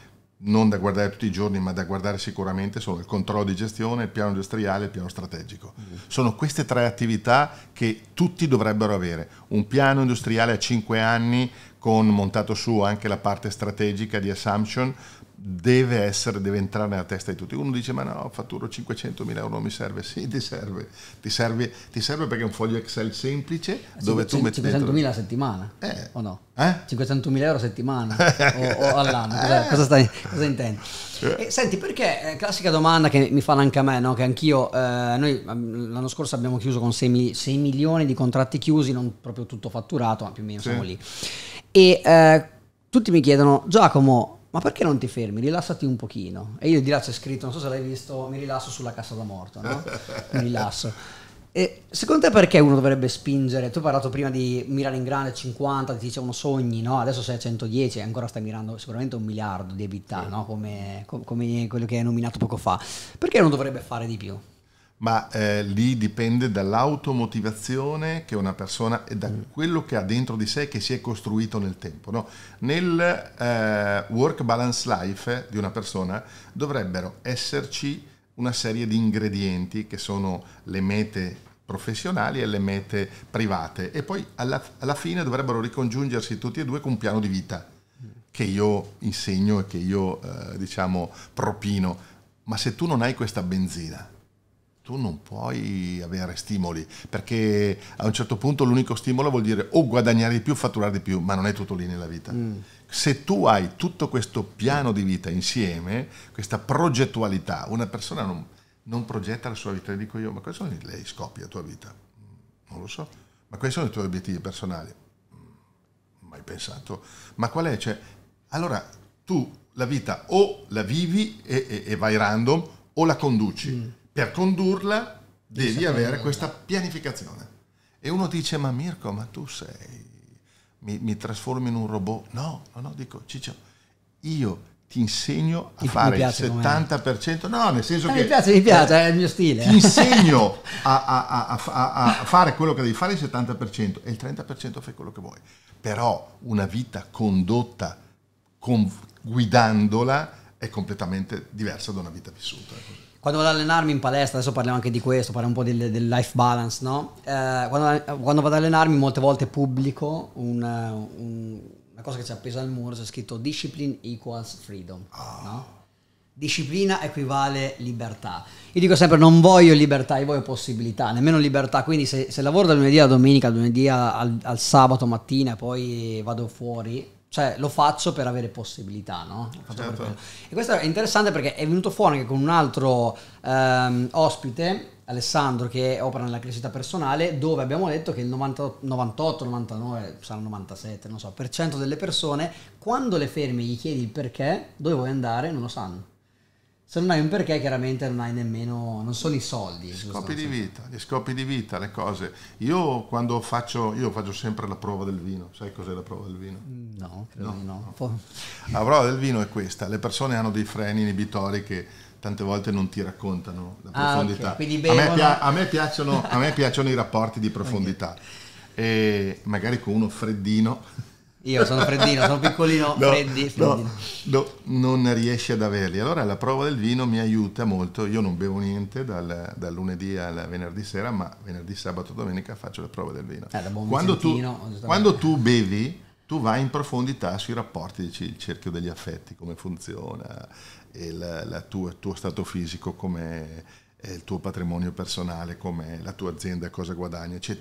non da guardare tutti i giorni, ma da guardare sicuramente sono il controllo di gestione, il piano industriale e il piano strategico. Mm. Sono queste tre attività che tutti dovrebbero avere. Un piano industriale a 5 anni con montato su anche la parte strategica di assumption, deve, essere, deve entrare nella testa di tutti. Uno dice ma no, fatturo 500.000 euro, non mi serve. Sì, ti serve. Ti serve, ti serve perché è un foglio Excel semplice dove 500, tu metti... 500.000 dentro... a settimana? Eh. O no? Eh? 500.000 euro a settimana [LAUGHS] o, o, all'anno? Cosa, eh. cosa, stai, cosa intendi? Cioè. E, senti, perché, eh, classica domanda che mi fanno anche a me, no? che anch'io, eh, noi ehm, l'anno scorso abbiamo chiuso con 6, 6, milioni di contratti chiusi, non proprio tutto fatturato, ma più o meno sì. siamo lì. E eh, tutti mi chiedono, Giacomo, ma perché non ti fermi? Rilassati un pochino. E io di là c'è scritto, non so se l'hai visto, mi rilasso sulla cassa da morto, no? [LAUGHS] mi rilasso. E secondo te perché uno dovrebbe spingere? Tu hai parlato prima di mirare in grande a 50, ti dicevano sogni, no? Adesso sei a 110 e ancora stai mirando sicuramente un miliardo di EBITDA, no? come, come quello che hai nominato poco fa. Perché uno dovrebbe fare di più? ma eh, lì dipende dall'automotivazione che una persona e da mm. quello che ha dentro di sé che si è costruito nel tempo. No? Nel eh, work balance life di una persona dovrebbero esserci una serie di ingredienti che sono le mete professionali e le mete private e poi alla, alla fine dovrebbero ricongiungersi tutti e due con un piano di vita che io insegno e che io eh, diciamo propino. Ma se tu non hai questa benzina, tu non puoi avere stimoli, perché a un certo punto l'unico stimolo vuol dire o guadagnare di più, fatturare di più, ma non è tutto lì nella vita. Mm. Se tu hai tutto questo piano di vita insieme, questa progettualità, una persona non, non progetta la sua vita, le dico io, ma quali sono i scopi della tua vita? Mm, non lo so, ma quali sono i tuoi obiettivi personali? Mm, mai pensato, ma qual è? Cioè, allora tu la vita o la vivi e, e, e vai random o la conduci. Mm per condurla devi avere questa pianificazione. E uno dice, ma Mirko, ma tu sei, mi, mi trasformi in un robot? No, no, no, dico, Ciccio, io ti insegno a ti fare il 70%, no, nel senso ah, che... Mi piace, mi piace, eh, è il mio stile. Ti insegno [LAUGHS] a, a, a, a, fare quello che devi fare il 70% e il 30% fai quello che vuoi. Però una vita condotta con, guidandola è completamente diversa da una vita vissuta. Ecco quando vado ad allenarmi in palestra, adesso parliamo anche di questo, parliamo un po' del, del life balance, no? Eh, quando, quando, vado ad allenarmi molte volte pubblico un, eh, un, una cosa che c'è appesa al muro, c'è scritto discipline equals freedom, oh. no? Disciplina equivale libertà. Io dico sempre non voglio libertà, io voglio possibilità, nemmeno libertà. Quindi se, se lavoro da lunedì a domenica, lunedì al, al sabato mattina e poi vado fuori, cioè lo faccio per avere possibilità, no? Certo. Per e questo è interessante perché è venuto fuori anche con un altro ehm, ospite, Alessandro, che opera nella crescita personale, dove abbiamo detto che il 90, 98, 99, sarà 97, non so, per cento delle persone, quando le fermi gli chiedi il perché, dove vuoi andare, non lo sanno. Se non hai un perché, chiaramente non hai nemmeno, non sono i soldi. Gli scopi di vita, gli scopi di vita, le cose. Io quando faccio, io faccio sempre la prova del vino, sai cos'è la prova del vino? Mm, no, credo no. no. no. La prova del vino è questa, le persone hanno dei freni inibitori che tante volte non ti raccontano la ah, profondità. Ah, okay. bevono... a, me a, me piacciono, a, me piacciono, i rapporti di profondità. [LAUGHS] Okay. E magari con uno freddino io sono freddino, sono piccolino, [LAUGHS] no, freddi, no, no, non riesci ad averli. Allora la prova del vino mi aiuta molto. Io non bevo niente dal, dal lunedì al venerdì sera, ma venerdì, sabato, domenica faccio la prova del vino. Eh, quando, tu, quando tu bevi, tu vai in profondità sui rapporti, dici il cerchio degli affetti, come funziona, il tuo stato fisico, come il tuo patrimonio personale, come la tua azienda, cosa guadagna. Cioè,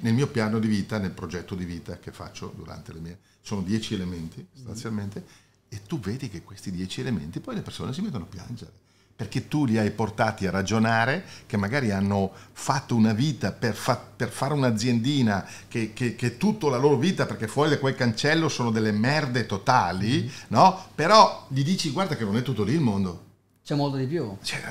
nel mio piano di vita, nel progetto di vita che faccio durante le mie... Sono dieci elementi mm-hmm. sostanzialmente e tu vedi che questi dieci elementi poi le persone si mettono a piangere perché tu li hai portati a ragionare che magari hanno fatto una vita per, fa, per fare un'aziendina che, che, che, tutta la loro vita perché fuori da quel cancello sono delle merde totali, mm. no? Però gli dici guarda che non è tutto lì il mondo, c'è molto di più. C'è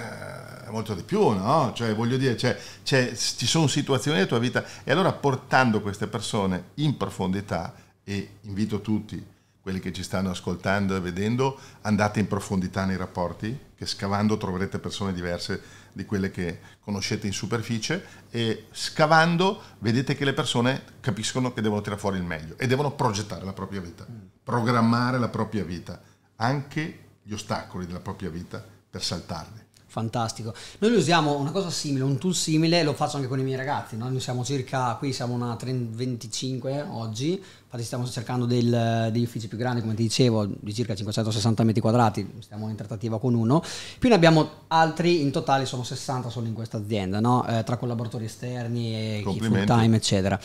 eh, molto di più, no? Cioè, voglio dire, c'è, cioè, c'è, cioè, ci sono situazioni della tua vita e allora portando queste persone in profondità e invito tutti quelli che ci stanno ascoltando e vedendo, andate in profondità nei rapporti, che scavando troverete persone diverse di quelle che conoscete in superficie e scavando vedete che le persone capiscono che devono tirare fuori il meglio e devono progettare la propria vita, programmare la propria vita, anche gli ostacoli della propria vita per saltarli. Fantastico. Noi usiamo una cosa simile, un tool simile, lo faccio anche con i miei ragazzi. No? Noi siamo circa, qui siamo una 30, 25 oggi, infatti stiamo cercando del, degli uffici più grandi, come ti dicevo, di circa 560 metri quadrati, stiamo in trattativa con uno. Più ne abbiamo altri, in totale sono 60 solo in questa azienda, no? eh, tra collaboratori esterni e full time, eccetera.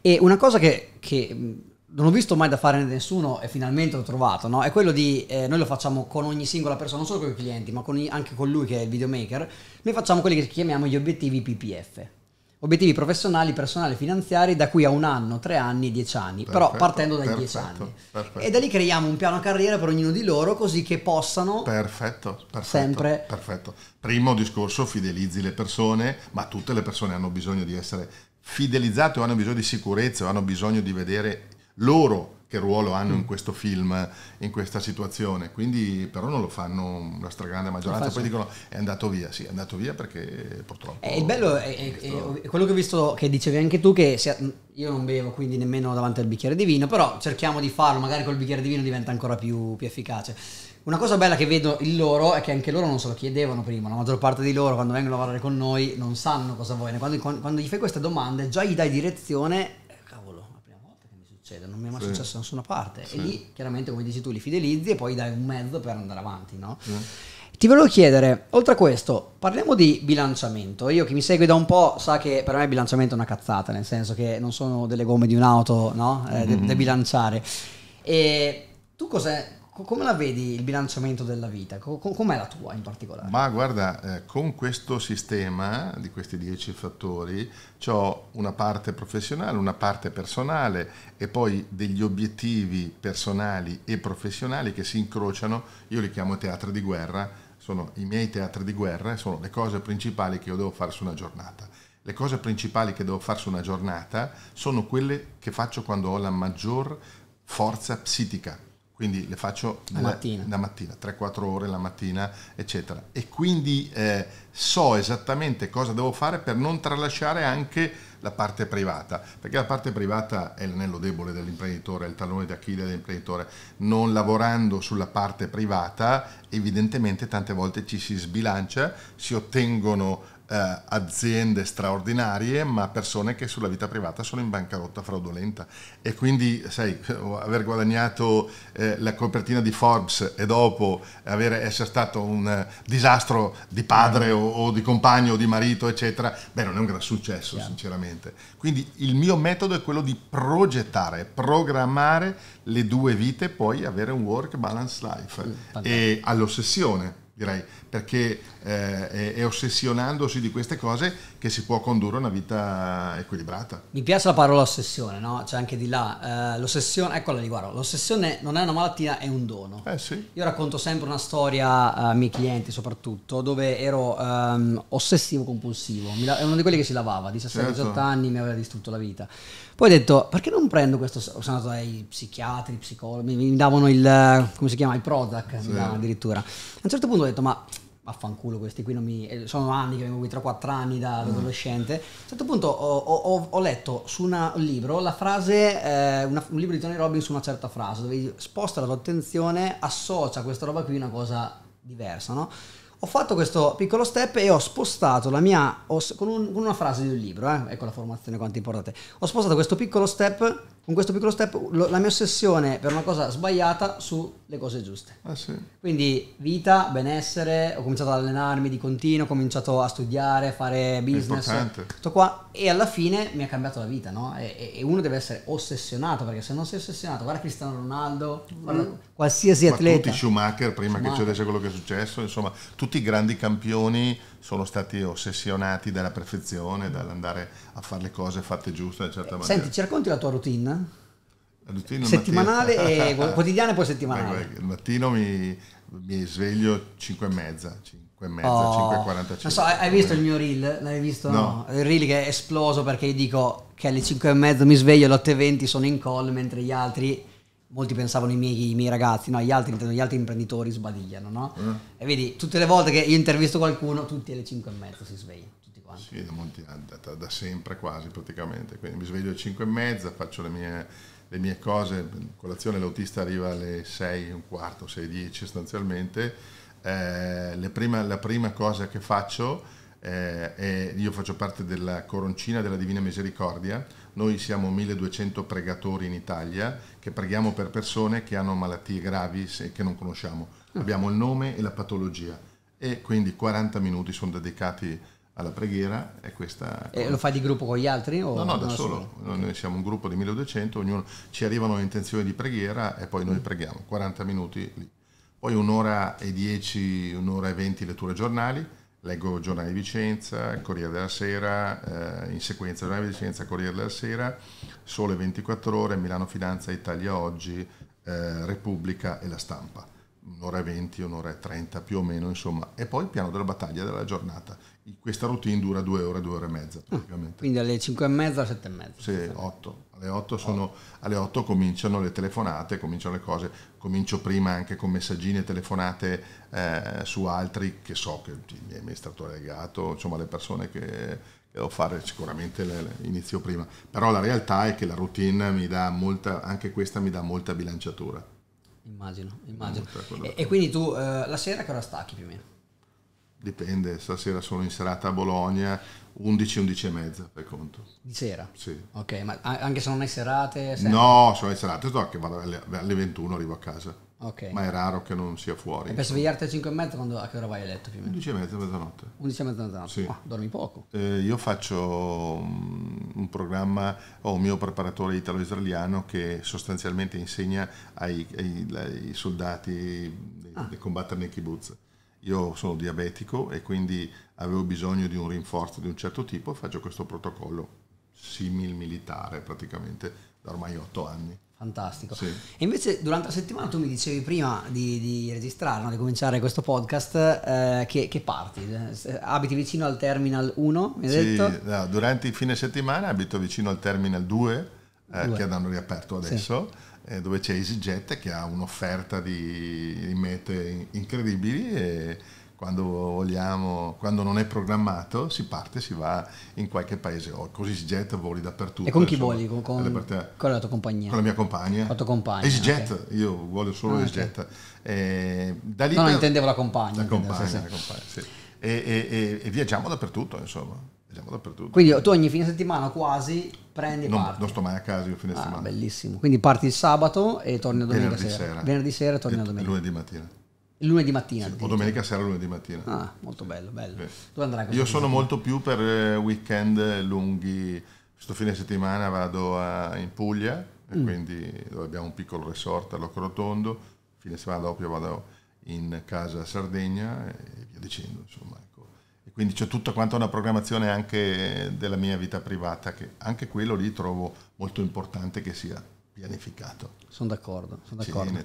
E una cosa che, che non ho visto mai da fare nessuno e finalmente l'ho trovato, no? È quello di, eh, noi lo facciamo con ogni singola persona, non solo con i clienti, ma con ogni, anche con lui che è il videomaker, noi facciamo quelli che chiamiamo gli obiettivi PPF. Obiettivi professionali, personali, finanziari da qui a un anno, tre anni, dieci anni, perfetto, però partendo dai perfetto, dieci anni. Perfetto. E da lì creiamo un piano carriera per ognuno di loro così che possano... Perfetto, perfetto. Sempre... Perfetto. Primo discorso, fidelizzi le persone, ma tutte le persone hanno bisogno di essere fidelizzate o hanno bisogno di sicurezza o hanno bisogno di vedere loro che ruolo hanno in mm. questo film, in questa situazione. Quindi, però, non lo fanno la stragrande maggioranza. Poi dicono è andato via. Sì, è andato via perché purtroppo. Eh, il bello è, visto... è, quello che ho visto che dicevi anche tu, che io non bevo quindi nemmeno davanti al bicchiere di vino, però cerchiamo di farlo, magari col bicchiere di vino diventa ancora più, più efficace. Una cosa bella che vedo in loro è che anche loro non se lo chiedevano prima, la maggior parte di loro quando vengono a lavorare con noi non sanno cosa vogliono, quando, quando gli fai queste domande già gli dai direzione succede, non mi è mai sì. successo da nessuna parte. Sì. E lì, chiaramente, come dici tu, li fidelizzi e poi dai un mezzo per andare avanti, no? Mm. Ti volevo chiedere, oltre a questo, parliamo di bilanciamento. Io chi mi segui da un po' sa che per me il bilanciamento è una cazzata, nel senso che non sono delle gomme di un'auto, no? Eh, mm-hmm. da bilanciare. E tu cos'è come la vedi il bilanciamento della vita? Com'è la tua in particolare? Ma guarda, eh, con questo sistema di questi dieci fattori ho una parte professionale, una parte personale e poi degli obiettivi personali e professionali che si incrociano, io li chiamo teatri di guerra, sono i miei teatri di guerra e sono le cose principali che io devo fare su una giornata. Le cose principali che devo fare su una giornata sono quelle che faccio quando ho la maggior forza psichica, quindi le faccio la mattina. La mattina 3-4 ore la mattina, eccetera. E quindi eh, so esattamente cosa devo fare per non tralasciare anche la parte privata, perché la parte privata è l'anello debole dell'imprenditore, è il tallone d'Achille dell'imprenditore. Non lavorando sulla parte privata, evidentemente tante volte ci si sbilancia, si ottengono eh, aziende straordinarie, ma persone che sulla vita privata sono in bancarotta fraudolenta. E quindi, sai, aver guadagnato eh, la copertina di Forbes e dopo avere, essere stato un eh, disastro di padre o, o, di compagno o di marito, eccetera, beh, non è un gran successo, yeah. sinceramente. Quindi il mio metodo è quello di progettare, programmare le due vite poi avere un work balance life. Mm, e all'ossessione direi, perché eh, è, è, ossessionandosi di queste cose che si può condurre una vita equilibrata. Mi piace la parola ossessione, no? C'è cioè, anche di là, eh, l'ossessione, eccola lì, guarda, l'ossessione non è una malattia, è un dono. Eh sì. Io racconto sempre una storia eh, ai miei clienti soprattutto, dove ero ehm, ossessivo compulsivo, è uno di quelli che si lavava, 17-18 certo. anni mi aveva distrutto la vita. Poi ho detto, perché non prendo questo? Sono andato dai psichiatri, psicologi, mi, mi davano il, come si chiama, il Prozac, sì. addirittura. A un certo punto ho detto, ma vaffanculo questi qui non mi, eh, sono anni che vengo qui 3-4 anni da, da, mm. adolescente a un certo punto ho, ho, ho letto su una, un libro la frase eh, una, un libro di Tony Robbins su una certa frase dove sposta la tua attenzione associa questa roba qui a una cosa diversa no? ho fatto questo piccolo step e ho spostato la mia, ho, con, un, con, una frase di un libro, eh, ecco la formazione quanto è importante, ho spostato questo piccolo step con questo piccolo step lo, la mia ossessione per una cosa sbagliata sulle cose giuste. Ah, sì. Quindi vita, benessere, ho cominciato ad allenarmi di continuo, ho cominciato a studiare, a fare business, tutto qua e alla fine mi ha cambiato la vita, no? E, e, uno deve essere ossessionato perché se non sei ossessionato, guarda Cristiano Ronaldo, guarda mm. qualsiasi Ma atleta. Tutti Schumacher prima Schumacher. che succedesse quello che è successo, insomma, tutti i grandi campioni sono stati ossessionati dalla perfezione, dall'andare a fare le cose fatte giuste in certa maniera. Senti, ci racconti la tua routine? La Routine settimanale e quotidiana e poi [LAUGHS] settimanale. Il mattino mi, mi sveglio 5 e mezza, 5 e mezza, oh. 5.45. Non so, hai visto il mio reel? L'hai visto? No. no. Il reel che è esploso perché dico che alle 5 e mezza mi sveglio, alle 8 e 20 sono in call mentre gli altri molti pensavano i miei, i miei ragazzi, no, gli altri, gli altri, imprenditori sbadigliano, no? Mm. E vedi, tutte le volte che io intervisto qualcuno, tutti alle 5 e mezza si sveglia. Sì, eh, da, molti, da, da, sempre quasi praticamente. Quindi mi sveglio alle 5 e mezza, faccio le mie, le mie cose, colazione l'autista arriva alle 6 e un quarto, 6 10 sostanzialmente. Eh, prima, la prima cosa che faccio eh, è, io faccio parte della coroncina della Divina Misericordia, noi siamo 1200 pregatori in Italia che preghiamo per persone che hanno malattie gravi e che non conosciamo. Ah. Abbiamo il nome e la patologia e quindi 40 minuti sono dedicati alla preghiera e questa... E lo fai di gruppo con gli altri? no, no, da solo. Noi okay. siamo un gruppo di 1200, ognuno ci arrivano le intenzioni di preghiera e poi noi mm. preghiamo, 40 minuti lì. Poi un'ora e 10, un'ora e 20 letture giornali, leggo Giornale di Vicenza, Corriere della Sera, eh, in sequenza Giornale di Vicenza, Corriere della Sera, Sole 24 Ore, Milano Finanza, Italia Oggi, eh, Repubblica e La Stampa. Un'ora e venti, un'ora e trenta più o meno, insomma. E poi il piano della battaglia della giornata, questa routine dura due ore, due ore e mezza mm. praticamente. quindi alle cinque e mezza, sette e mezza. Sì, otto. Alle otto, sono, oh. alle 8 cominciano le telefonate, cominciano le cose. Comincio prima anche con messaggini e telefonate eh, su altri che so che il mio amministratore legato, insomma le persone che, che devo fare sicuramente le, le inizio prima. Però la realtà è che la routine mi dà molta, anche questa mi dà molta bilanciatura. Immagino, immagino. E, e, quindi tu eh, la sera che ora stacchi più o meno? dipende, stasera sono in serata a Bologna, 11, 11 e mezza, per conto. Di sera? Sì. Ok, ma anche se non hai serate? Sempre. No, sono in serate, so che vado alle, alle 21, arrivo a casa. Ok. Ma è raro che non sia fuori. E per svegliarti alle 5 e mezza, quando, a che ora vai a letto più 11 e mezza, mezzanotte. 11 e mezza, mezzanotte. Sì. Ah, dormi poco. Eh, io faccio mm, un programma, ho un mio preparatore italo-israeliano che sostanzialmente insegna ai, ai, ai soldati ah. di combattere nei kibbutz io sono diabetico e quindi avevo bisogno di un rinforzo di un certo tipo e faccio questo protocollo simil militare praticamente da ormai otto anni. Fantastico. Sì. E invece durante la settimana tu mi dicevi prima di, di registrare, no, di cominciare questo podcast, eh, che, che, parti? Eh, abiti vicino al Terminal 1, mi hai sì, detto? No, durante il fine settimana abito vicino al Terminal 2, eh, 2. che hanno riaperto adesso. Sì eh, dove c'è EasyJet che ha un'offerta di, mete incredibili e quando vogliamo, quando non è programmato, si parte, si va in qualche paese. Oh, così EasyJet voli dappertutto. E con chi insomma, voli? Con, con, con, la tua compagnia? Con la mia compagna. la tua compagna. EasyJet, okay. io voglio solo ah, EasyJet. Okay. Eh, da lì no, per... intendevo la compagna. La compagna, sì. la compagna sì. e, e, e, e viaggiamo dappertutto, insomma. Viaggiamo dappertutto. Quindi tu ogni fine settimana quasi prendi non, non sto mai a casa io fine ah, settimana. Bellissimo. Quindi parti il sabato e torni a domenica venerdì sera. sera. Venerdì sera e torni e a domenica. Lunedì mattina. Lunedì mattina. Sì, o domenica sera, lunedì mattina. Ah, molto bello, bello. Sì. Dove andrai Io sono molto più per eh, weekend lunghi. Questo fine settimana vado a, in Puglia, mm. quindi dove abbiamo un piccolo resort all'Ocrotondo. Fine settimana dopo vado in casa Sardegna e via dicendo, insomma. Quindi c'è tutta quanta una programmazione anche della mia vita privata, che anche quello lì trovo molto importante che sia pianificato. Sono d'accordo, sono d'accordo.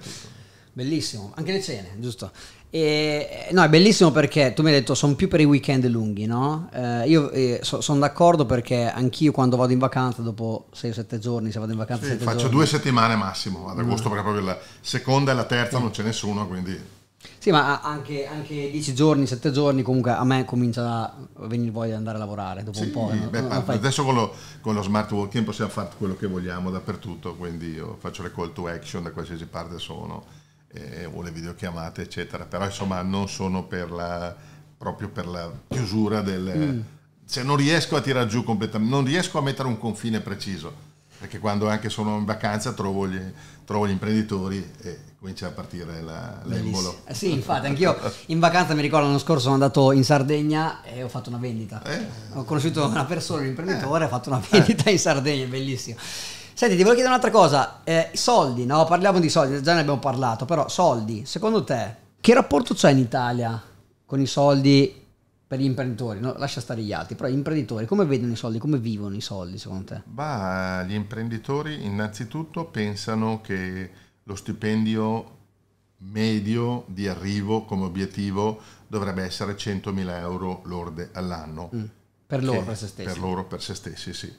Bellissimo, anche le cene, giusto? E, no, è bellissimo perché tu mi hai detto sono più per i weekend lunghi, no? Eh, io eh, so, sono d'accordo perché anch'io quando vado in vacanza, dopo 6-7 giorni, se vado in vacanza... Sì, faccio giorni, due settimane massimo ad agosto no. Mm. perché proprio la seconda e la terza sì. non c'è nessuno, quindi... Sì, ma anche, anche 10 giorni, sette giorni, comunque a me comincia a venire voglia di andare a lavorare dopo sì, un po'. Beh, no, fai... Adesso con lo, con lo, smart working possiamo fare quello che vogliamo dappertutto, quindi io faccio le call to action da qualsiasi parte sono, eh, o le videochiamate, eccetera. Però insomma non sono per la, proprio per la chiusura del... Mm. Cioè non riesco a tirar giù completamente, non riesco a mettere un confine preciso, perché quando anche sono in vacanza trovo gli, trovo gli imprenditori e comincia a partire la, l'embolo. Eh sì, infatti, anch'io in vacanza mi ricordo l'anno scorso sono andato in Sardegna e ho fatto una vendita. Eh. Ho conosciuto una persona, un imprenditore, eh. ho fatto una vendita eh. in Sardegna, bellissimo. Senti, ti voglio chiedere un'altra cosa, eh, i soldi, no? Parliamo di soldi, già ne abbiamo parlato, però soldi, secondo te che rapporto c'è in Italia con i soldi per gli imprenditori? No? Lascia stare gli altri, però gli imprenditori come vedono i soldi, come vivono i soldi secondo te? Bah, gli imprenditori innanzitutto pensano che lo stipendio medio di arrivo come obiettivo dovrebbe essere 100.000 euro lorde all'anno. Mm. Per loro, per se stessi. Per loro, per se stessi, sì.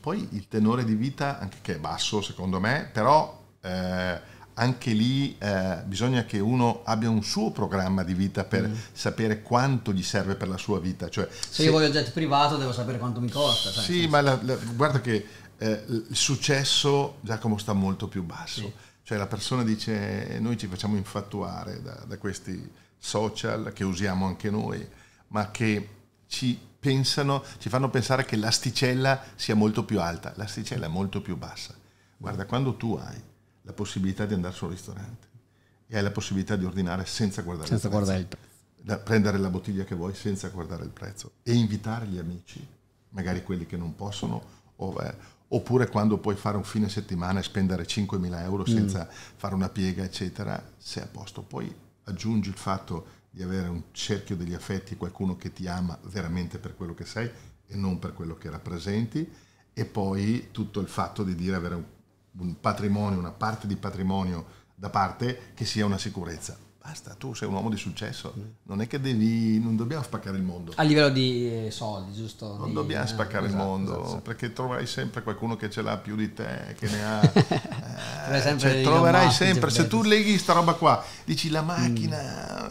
Poi il tenore di vita, anche che è basso secondo me, però eh, anche lì eh, bisogna che uno abbia un suo programma di vita per mm. sapere quanto gli serve per la sua vita. Cioè, se, se, io voglio jet privato devo sapere quanto mi costa. Sai, sì, ma la, la, guarda che eh, il successo, Giacomo, sta molto più basso. Sì cioè la persona dice noi ci facciamo infattuare da, da questi social che usiamo anche noi, ma che ci pensano, ci fanno pensare che l'asticella sia molto più alta, l'asticella è molto più bassa. Guarda, quando tu hai la possibilità di andare sul ristorante e hai la possibilità di ordinare senza guardare senza il prezzo, guardare il prezzo. Da prendere la bottiglia che vuoi senza guardare il prezzo e invitare gli amici, magari quelli che non possono o, eh, oppure quando puoi fare un fine settimana e spendere 5.000 euro mm. senza mm. fare una piega, eccetera, sei a posto. Poi aggiungi il fatto di avere un cerchio degli affetti, qualcuno che ti ama veramente per quello che sei e non per quello che rappresenti, e poi tutto il fatto di dire avere un, un patrimonio, una parte di patrimonio da parte che sia una sicurezza basta, tu sei un uomo di successo, non è che devi, non dobbiamo spaccare il mondo. A livello di eh, soldi, giusto? Non di, dobbiamo eh, spaccare eh, esatto, il mondo, esatto, esatto. perché troverai sempre qualcuno che ce l'ha più di te, che ne ha... [LAUGHS] eh, cioè, troverai sempre, cioè, cioè, se tu leghi sta roba qua, dici la mm. macchina,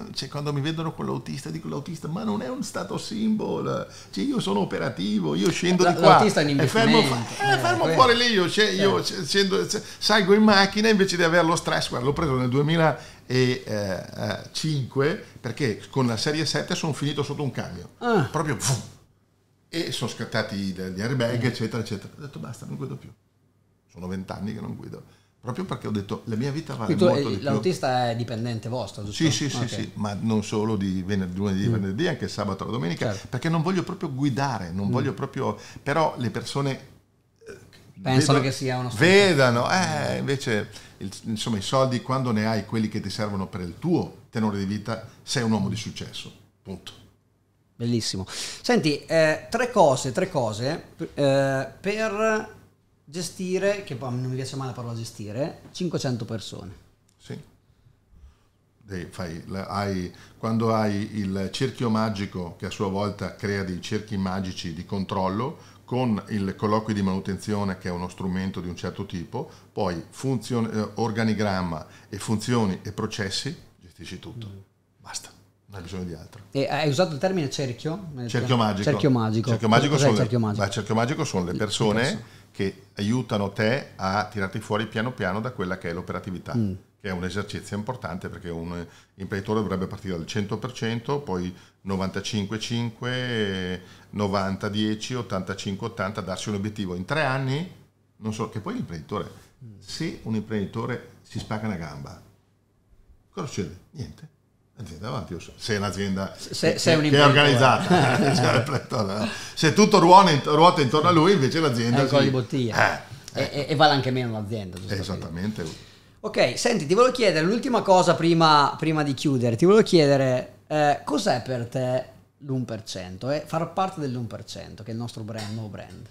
mm. cioè, quando mi vedono con l'autista, dico l'autista, ma non è un stato symbol, cioè, io sono operativo, io scendo eh, la, di qua, l'autista è un investimento. Fermo, eh, eh, fermo fuori lì, io, io certo. scendo, salgo in macchina invece di avere lo stress, guarda, l'ho preso nel 2000 e eh, 5 eh, perché con la serie 7 sono finito sotto un camion ah. proprio pff, e sono scattati gli airbag eh. eccetera eccetera ho detto basta non guido più sono vent'anni che non guido proprio perché ho detto la mia vita vale molto di l'autista più. è dipendente vostro giusto? sì sì okay. sì, sì ma non solo di venerdì lunedì mm. venerdì anche sabato e domenica certo. perché non voglio proprio guidare non mm. voglio proprio però le persone eh, pensano vedo, che sia uno strumento. vedano eh, invece il, insomma i soldi quando ne hai quelli che ti servono per il tuo tenore di vita, sei un uomo di successo, punto. Bellissimo. Senti, eh, tre cose, tre cose eh, per gestire, che poi non mi piace mai la parola gestire, 500 persone. Sì. Dei, fai, hai, quando hai il cerchio magico che a sua volta crea dei cerchi magici di controllo, con il colloquio di manutenzione che è uno strumento di un certo tipo, poi funzione, eh, organigramma e funzioni e processi, gestisci tutto. Mm. Basta. Non hai bisogno di altro. E hai usato il termine cerchio? Eh, cerchio cioè, magico. Cerchio magico. Cerchio magico, sono, cerchio magico? Le, cerchio magico sono le persone che aiutano te a tirarti fuori piano piano da quella che è l'operatività. Mm che è un esercizio importante perché un imprenditore dovrebbe partire dal 100%, poi 95,5, 90-10, 85-80, darsi un obiettivo in tre anni, non so, che poi l'imprenditore, se un imprenditore si spacca una gamba, cosa succede? Niente. L'azienda avanti, se è un'azienda se, se è, un che è organizzata, [LAUGHS] se tutto ruota, intorno a lui, invece l'azienda... È un si... di bottiglia. Eh, eh. E, e, vale anche meno l'azienda. Esattamente. Ok, senti, ti volevo chiedere l'ultima cosa prima, prima di chiudere. Ti volevo chiedere eh, cos'è per te l'1% e eh, far parte dell'1%, che è il nostro brand, nuovo brand.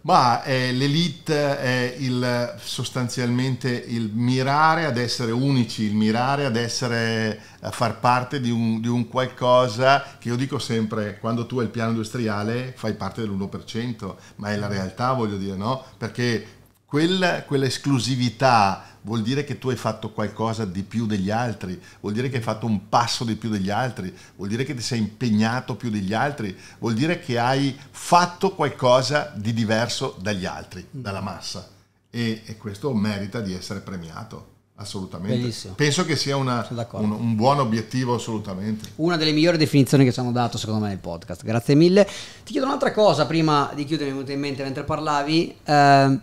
Ma eh, l'elite è il, sostanzialmente il mirare ad essere unici, il mirare ad essere, a eh, far parte di un, di un, qualcosa che io dico sempre, quando tu hai il piano industriale fai parte dell'1%, ma è la realtà voglio dire, no? Perché quel, quell'esclusività vuol dire che tu hai fatto qualcosa di più degli altri, vuol dire che hai fatto un passo di più degli altri, vuol dire che ti sei impegnato più degli altri, vuol dire che hai fatto qualcosa di diverso dagli altri, mm. dalla massa. E, e questo merita di essere premiato. Assolutamente. Bellissimo. Penso che sia una, un, un, buon obiettivo, assolutamente. Una delle migliori definizioni che ci hanno dato, secondo me, nel podcast. Grazie mille. Ti chiedo un'altra cosa prima di chiudere, mi è venuta in mente mentre parlavi. Eh,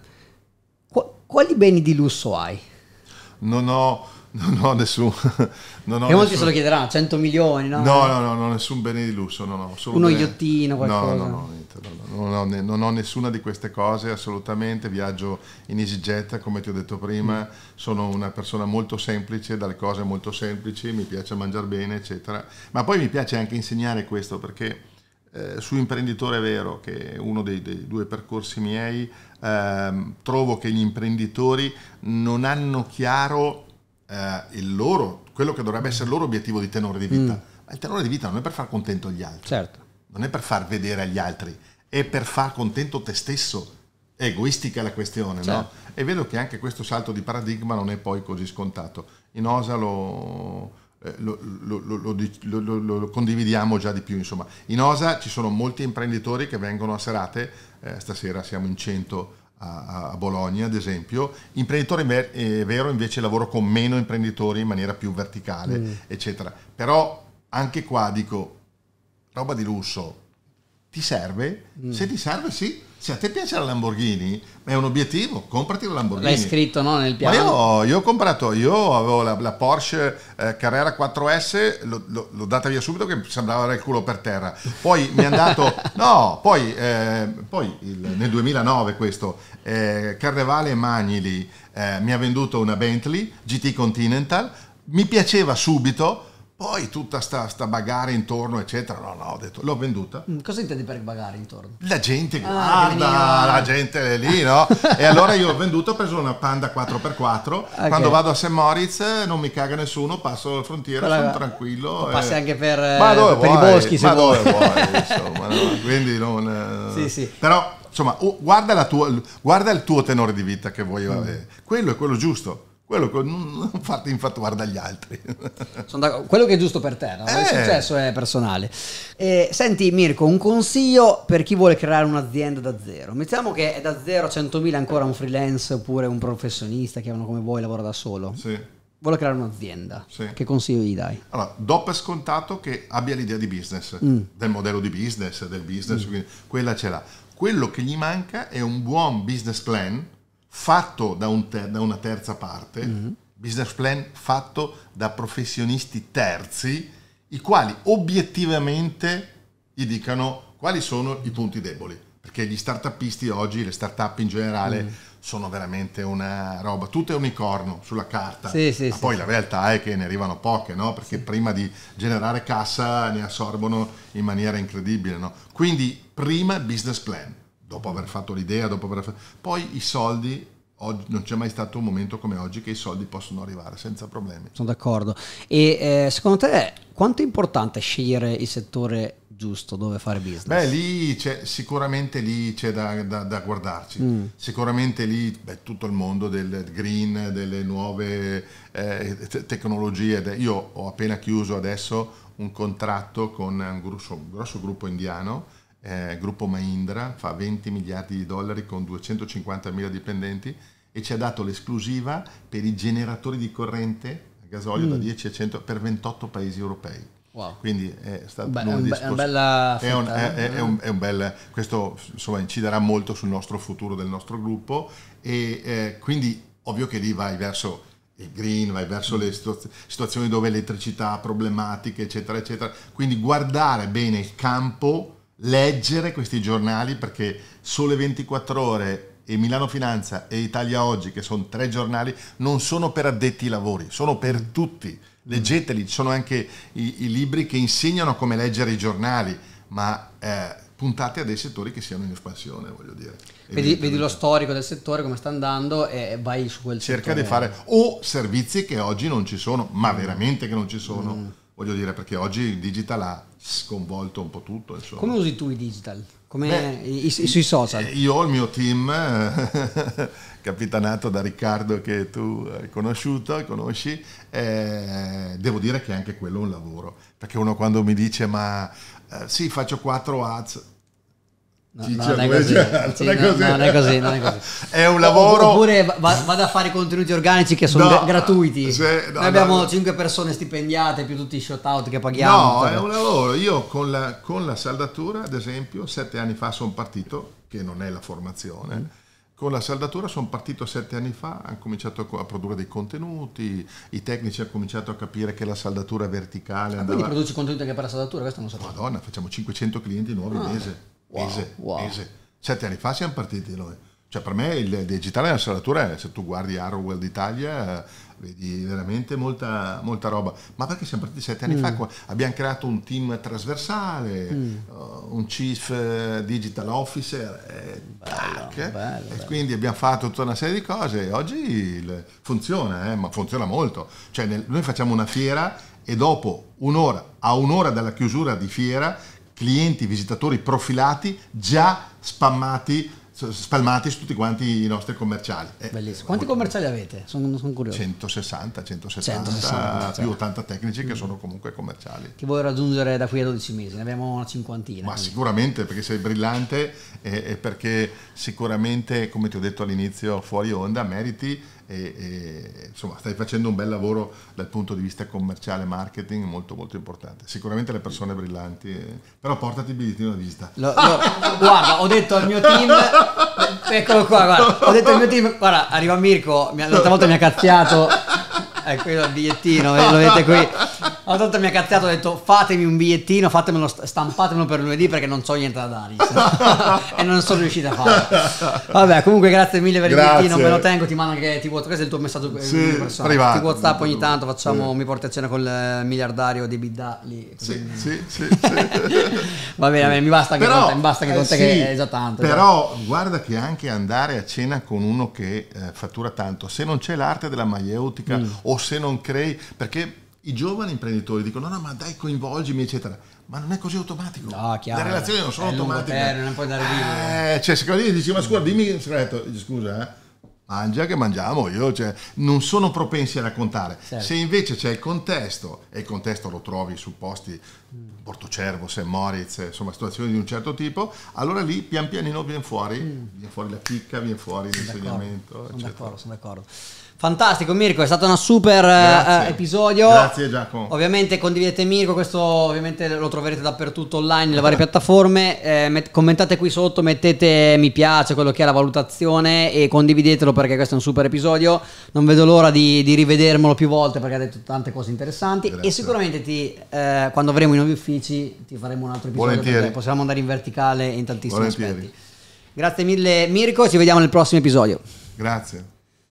quali beni di lusso hai? non ho, non ho nessun... [LAUGHS] non ho e molti nessun... se lo chiederà, 100 milioni, no? No, no, no, no nessun bene di lusso, no, no. Uno bene... iottino, qualcosa. No, no, no, niente, no, no, no, non ho nessuna di queste cose, assolutamente. Viaggio in EasyJet, come ti ho detto prima. Mm. Sono una persona molto semplice, dalle cose molto semplici, mi piace mangiare bene, eccetera. Ma poi mi piace anche insegnare questo, perché eh, su Imprenditore Vero, che è uno dei, dei due percorsi miei, ehm, trovo che gli imprenditori non hanno chiaro eh, il loro, quello che dovrebbe essere il loro obiettivo di tenore di vita. Mm. Ma il tenore di vita non è per far contento gli altri, certo. non è per far vedere agli altri, è per far contento te stesso. È egoistica la questione, certo. no? E vedo che anche questo salto di paradigma non è poi così scontato. In Osa lo eh, lo, lo, lo, lo, condividiamo già di più. Insomma. In OSA ci sono molti imprenditori che vengono a serate, eh, stasera siamo in 100 a, a, Bologna ad esempio. Imprenditore ver- è eh, vero invece lavoro con meno imprenditori in maniera più verticale, mm. eccetera. Però anche qua dico, roba di lusso, ti serve? Mm. Se ti serve sì cioè, a te piace la Lamborghini? È un obiettivo, comprati la Lamborghini. L'hai scritto no, nel piano? Ma io, io ho comprato, io avevo la, la Porsche eh, Carrera 4S, lo, lo, l'ho data via subito che sembrava il culo per terra. Poi mi è andato, [LAUGHS] no, poi, eh, poi il, nel 2009 questo, eh, Carnevale Magnili eh, mi ha venduto una Bentley GT Continental, mi piaceva subito, poi tutta sta, sta bagare intorno, eccetera. No, no, ho detto, l'ho venduta. Mm, cosa intendi per bagare intorno? La gente ah, guarda, ah, la gente è lì, no? [LAUGHS] e allora io ho venduto, ho preso una Panda 4x4. Okay. Quando vado a St. Moritz eh, non mi caga nessuno, passo la frontiera, Quella... sono tranquillo. E... Passi anche per, eh, per vuoi, i boschi, se ma vuoi. dove vuoi, [LAUGHS] insomma. Quindi non... Eh, sì, sì. Però, insomma, guarda, tua, guarda, il tuo tenore di vita che vuoi avere. Mm. Quello è quello giusto quello che [LAUGHS] non fate infatti guarda gli altri. [LAUGHS] quello che è giusto per te, no? eh. il successo è personale. E, eh, senti Mirko, un consiglio per chi vuole creare un'azienda da zero. Mettiamo che è da zero a 100.000 ancora un freelance oppure un professionista, chiamano come vuoi, lavora da solo. Sì. Vuole creare un'azienda. Sì. Che consiglio gli dai? Allora, do per scontato che abbia l'idea di business, mm. del modello di business, del business, mm. quindi quella ce l'ha. Quello che gli manca è un buon business plan, fatto da, un ter- da una terza parte, mm-hmm. business plan fatto da professionisti terzi, i quali obiettivamente gli dicano quali sono i punti deboli. Perché gli startupisti oggi, le startup in generale, mm. sono veramente una roba. Tutto è unicorno sulla carta. Sì, sì, Ma sì, poi la realtà è che ne arrivano poche, no? Perché prima di generare cassa ne assorbono in maniera incredibile, no? Quindi prima business plan dopo aver fatto l'idea, dopo aver fatto... Poi i soldi Oggi, non c'è mai stato un momento come oggi che i soldi possono arrivare senza problemi. Sono d'accordo. E eh, secondo te quanto è importante scegliere il settore giusto dove fare business? Beh, lì c'è, sicuramente lì c'è da, da, da guardarci. Mm. Sicuramente lì beh, tutto il mondo del green, delle nuove eh, tecnologie. Io ho appena chiuso adesso un contratto con un grosso, un grosso gruppo indiano eh, gruppo Mahindra, fa 20 miliardi di dollari con 250 mila dipendenti e ci ha dato l'esclusiva per i generatori di corrente a gasolio mm. da 10 a 100 per 28 paesi europei. Wow. Quindi è stato Beh, un, be- un bella è un, è, è, eh. un, è un bel questo insomma inciderà molto sul nostro futuro del nostro gruppo e eh, quindi ovvio che lì vai verso il green, vai verso le situazioni dove l'elettricità ha problematiche, eccetera, eccetera. Quindi guardare bene il campo leggere questi giornali perché Sole 24 ore e Milano Finanza e Italia Oggi, che sono tre giornali, non sono per addetti ai lavori, sono per tutti. Leggeteli, ci sono anche i, i libri che insegnano come leggere i giornali, ma eh, puntate a dei settori che siano in espansione, voglio dire. Vedi, vedi, lo storico del settore, come sta andando e vai su quel Cerca settore. Cerca di fare o servizi che oggi non ci sono, ma veramente che non ci sono. Mm voglio dire, perché oggi il digital ha sconvolto un po' tutto. Insomma. Come usi tu i digital? Come Beh, i, i, sui social? Eh, io ho il mio team, [LAUGHS] capitanato da Riccardo che tu hai conosciuto, conosci, eh, devo dire che anche quello è un lavoro, perché uno quando mi dice ma eh, sì faccio quattro ads, No, Ciccio, diciamo, non, è così. Cioè, sì, non, è così. No, non, è così. non è così, è un lavoro. Oppure vado a fare contenuti organici che sono no, gratuiti. Se, Noi abbiamo 5 persone stipendiate più tutti i shout out che paghiamo. No, è un lavoro. Io con la, con la saldatura, ad esempio, 7 anni fa sono partito, che non è la formazione. Mm. Con la saldatura sono partito sette anni fa, hanno cominciato a produrre dei contenuti, i tecnici hanno cominciato a capire che la saldatura verticale... Ah, andava... quindi produci contenuti anche per la saldatura? Questo non so. Madonna, facciamo 500 clienti nuovi al ah, mese wow, ese, wow. ese. Sette anni fa siamo partiti noi. Cioè per me il digitale è una serratura, eh, se tu guardi Arrow World Italia, eh, vedi veramente molta, molta, roba. Ma perché siamo partiti sette anni mm. fa? Abbiamo creato un team trasversale, mm. Eh, un chief digital officer, e, bello, tac, bello, e bello. quindi abbiamo fatto tutta una serie di cose. Oggi funziona, eh, ma funziona molto. Cioè nel, noi facciamo una fiera e dopo un'ora, a un'ora dalla chiusura di fiera, clienti, visitatori profilati già spammati spalmati su tutti quanti i nostri commerciali. Eh, Bellissimo. Quanti commerciali avete? Sono, sono curioso. 160, 160, 160 più 80 certo. tecnici che mm. sono comunque commerciali. Che vuoi raggiungere da qui a 12 mesi? Ne abbiamo una cinquantina. Ma quindi. sicuramente perché sei brillante e, e, perché sicuramente, come ti ho detto all'inizio, fuori onda meriti e, e, insomma stai facendo un bel lavoro dal punto di vista commerciale, marketing molto molto importante. Sicuramente le persone brillanti, eh, però portati il bigliettino da visita. Lo, lo, guarda, ho detto al mio team Eccolo qua, guarda. Ho detto il mio team. Guarda, arriva Mirko, l'altra volta mi ha cazziato. Ecco, il bigliettino, lo vedete qui. Allora, tanto mi ha cazziato, ho detto fatemi un bigliettino, fatemelo, stampatemelo per lunedì perché non so niente da dargli. [LAUGHS] e non sono riuscito a farlo. Vabbè, comunque grazie mille per grazie. il bigliettino, me lo tengo, ti mando anche, ti, questo è il tuo messaggio eh, sì, privato, ti whatsapp ogni tanto, facciamo, sì. mi porti a cena col eh, miliardario di Bidda lì. Sì, sì, sì, sì. [LAUGHS] va bene, va mi basta anche però, con te, mi basta anche con eh, te che è già tanto. Però cioè. guarda che anche andare a cena con uno che eh, fattura tanto, se non c'è l'arte della maieutica mm. o se non crei, perché i giovani imprenditori dicono no, no ma dai coinvolgimi eccetera ma non è così automatico no, chiaro, le relazioni non sono automatiche terra, non puoi andare via eh, cioè secondo me dici ma scusa dimmi scusa eh mangia che mangiamo io, cioè, non sono propensi a raccontare. Certo. Se invece c'è il contesto, e il contesto lo trovi su posti Portocervo, St. Moritz, insomma situazioni di un certo tipo, allora lì pian pianino viene fuori, mm. viene fuori la chicca, viene fuori l'insegnamento. Sono d'accordo, sono d'accordo. Fantastico Mirko, è stato un super eh, Grazie. Eh, episodio. Grazie Giacomo. Ovviamente condividete Mirko, questo ovviamente lo troverete dappertutto online nelle varie piattaforme. Eh, met- commentate qui sotto, mettete mi piace, quello che è la valutazione e condividetelo perché questo è un super episodio. Non vedo l'ora di, di rivedermelo più volte perché ha detto tante cose interessanti Grazie. e sicuramente ti, eh, quando avremo i nuovi uffici ti faremo un altro episodio Volentieri. possiamo andare in verticale in tantissimi Volentieri. aspetti. Grazie mille Mirko, ci vediamo nel prossimo episodio. Grazie.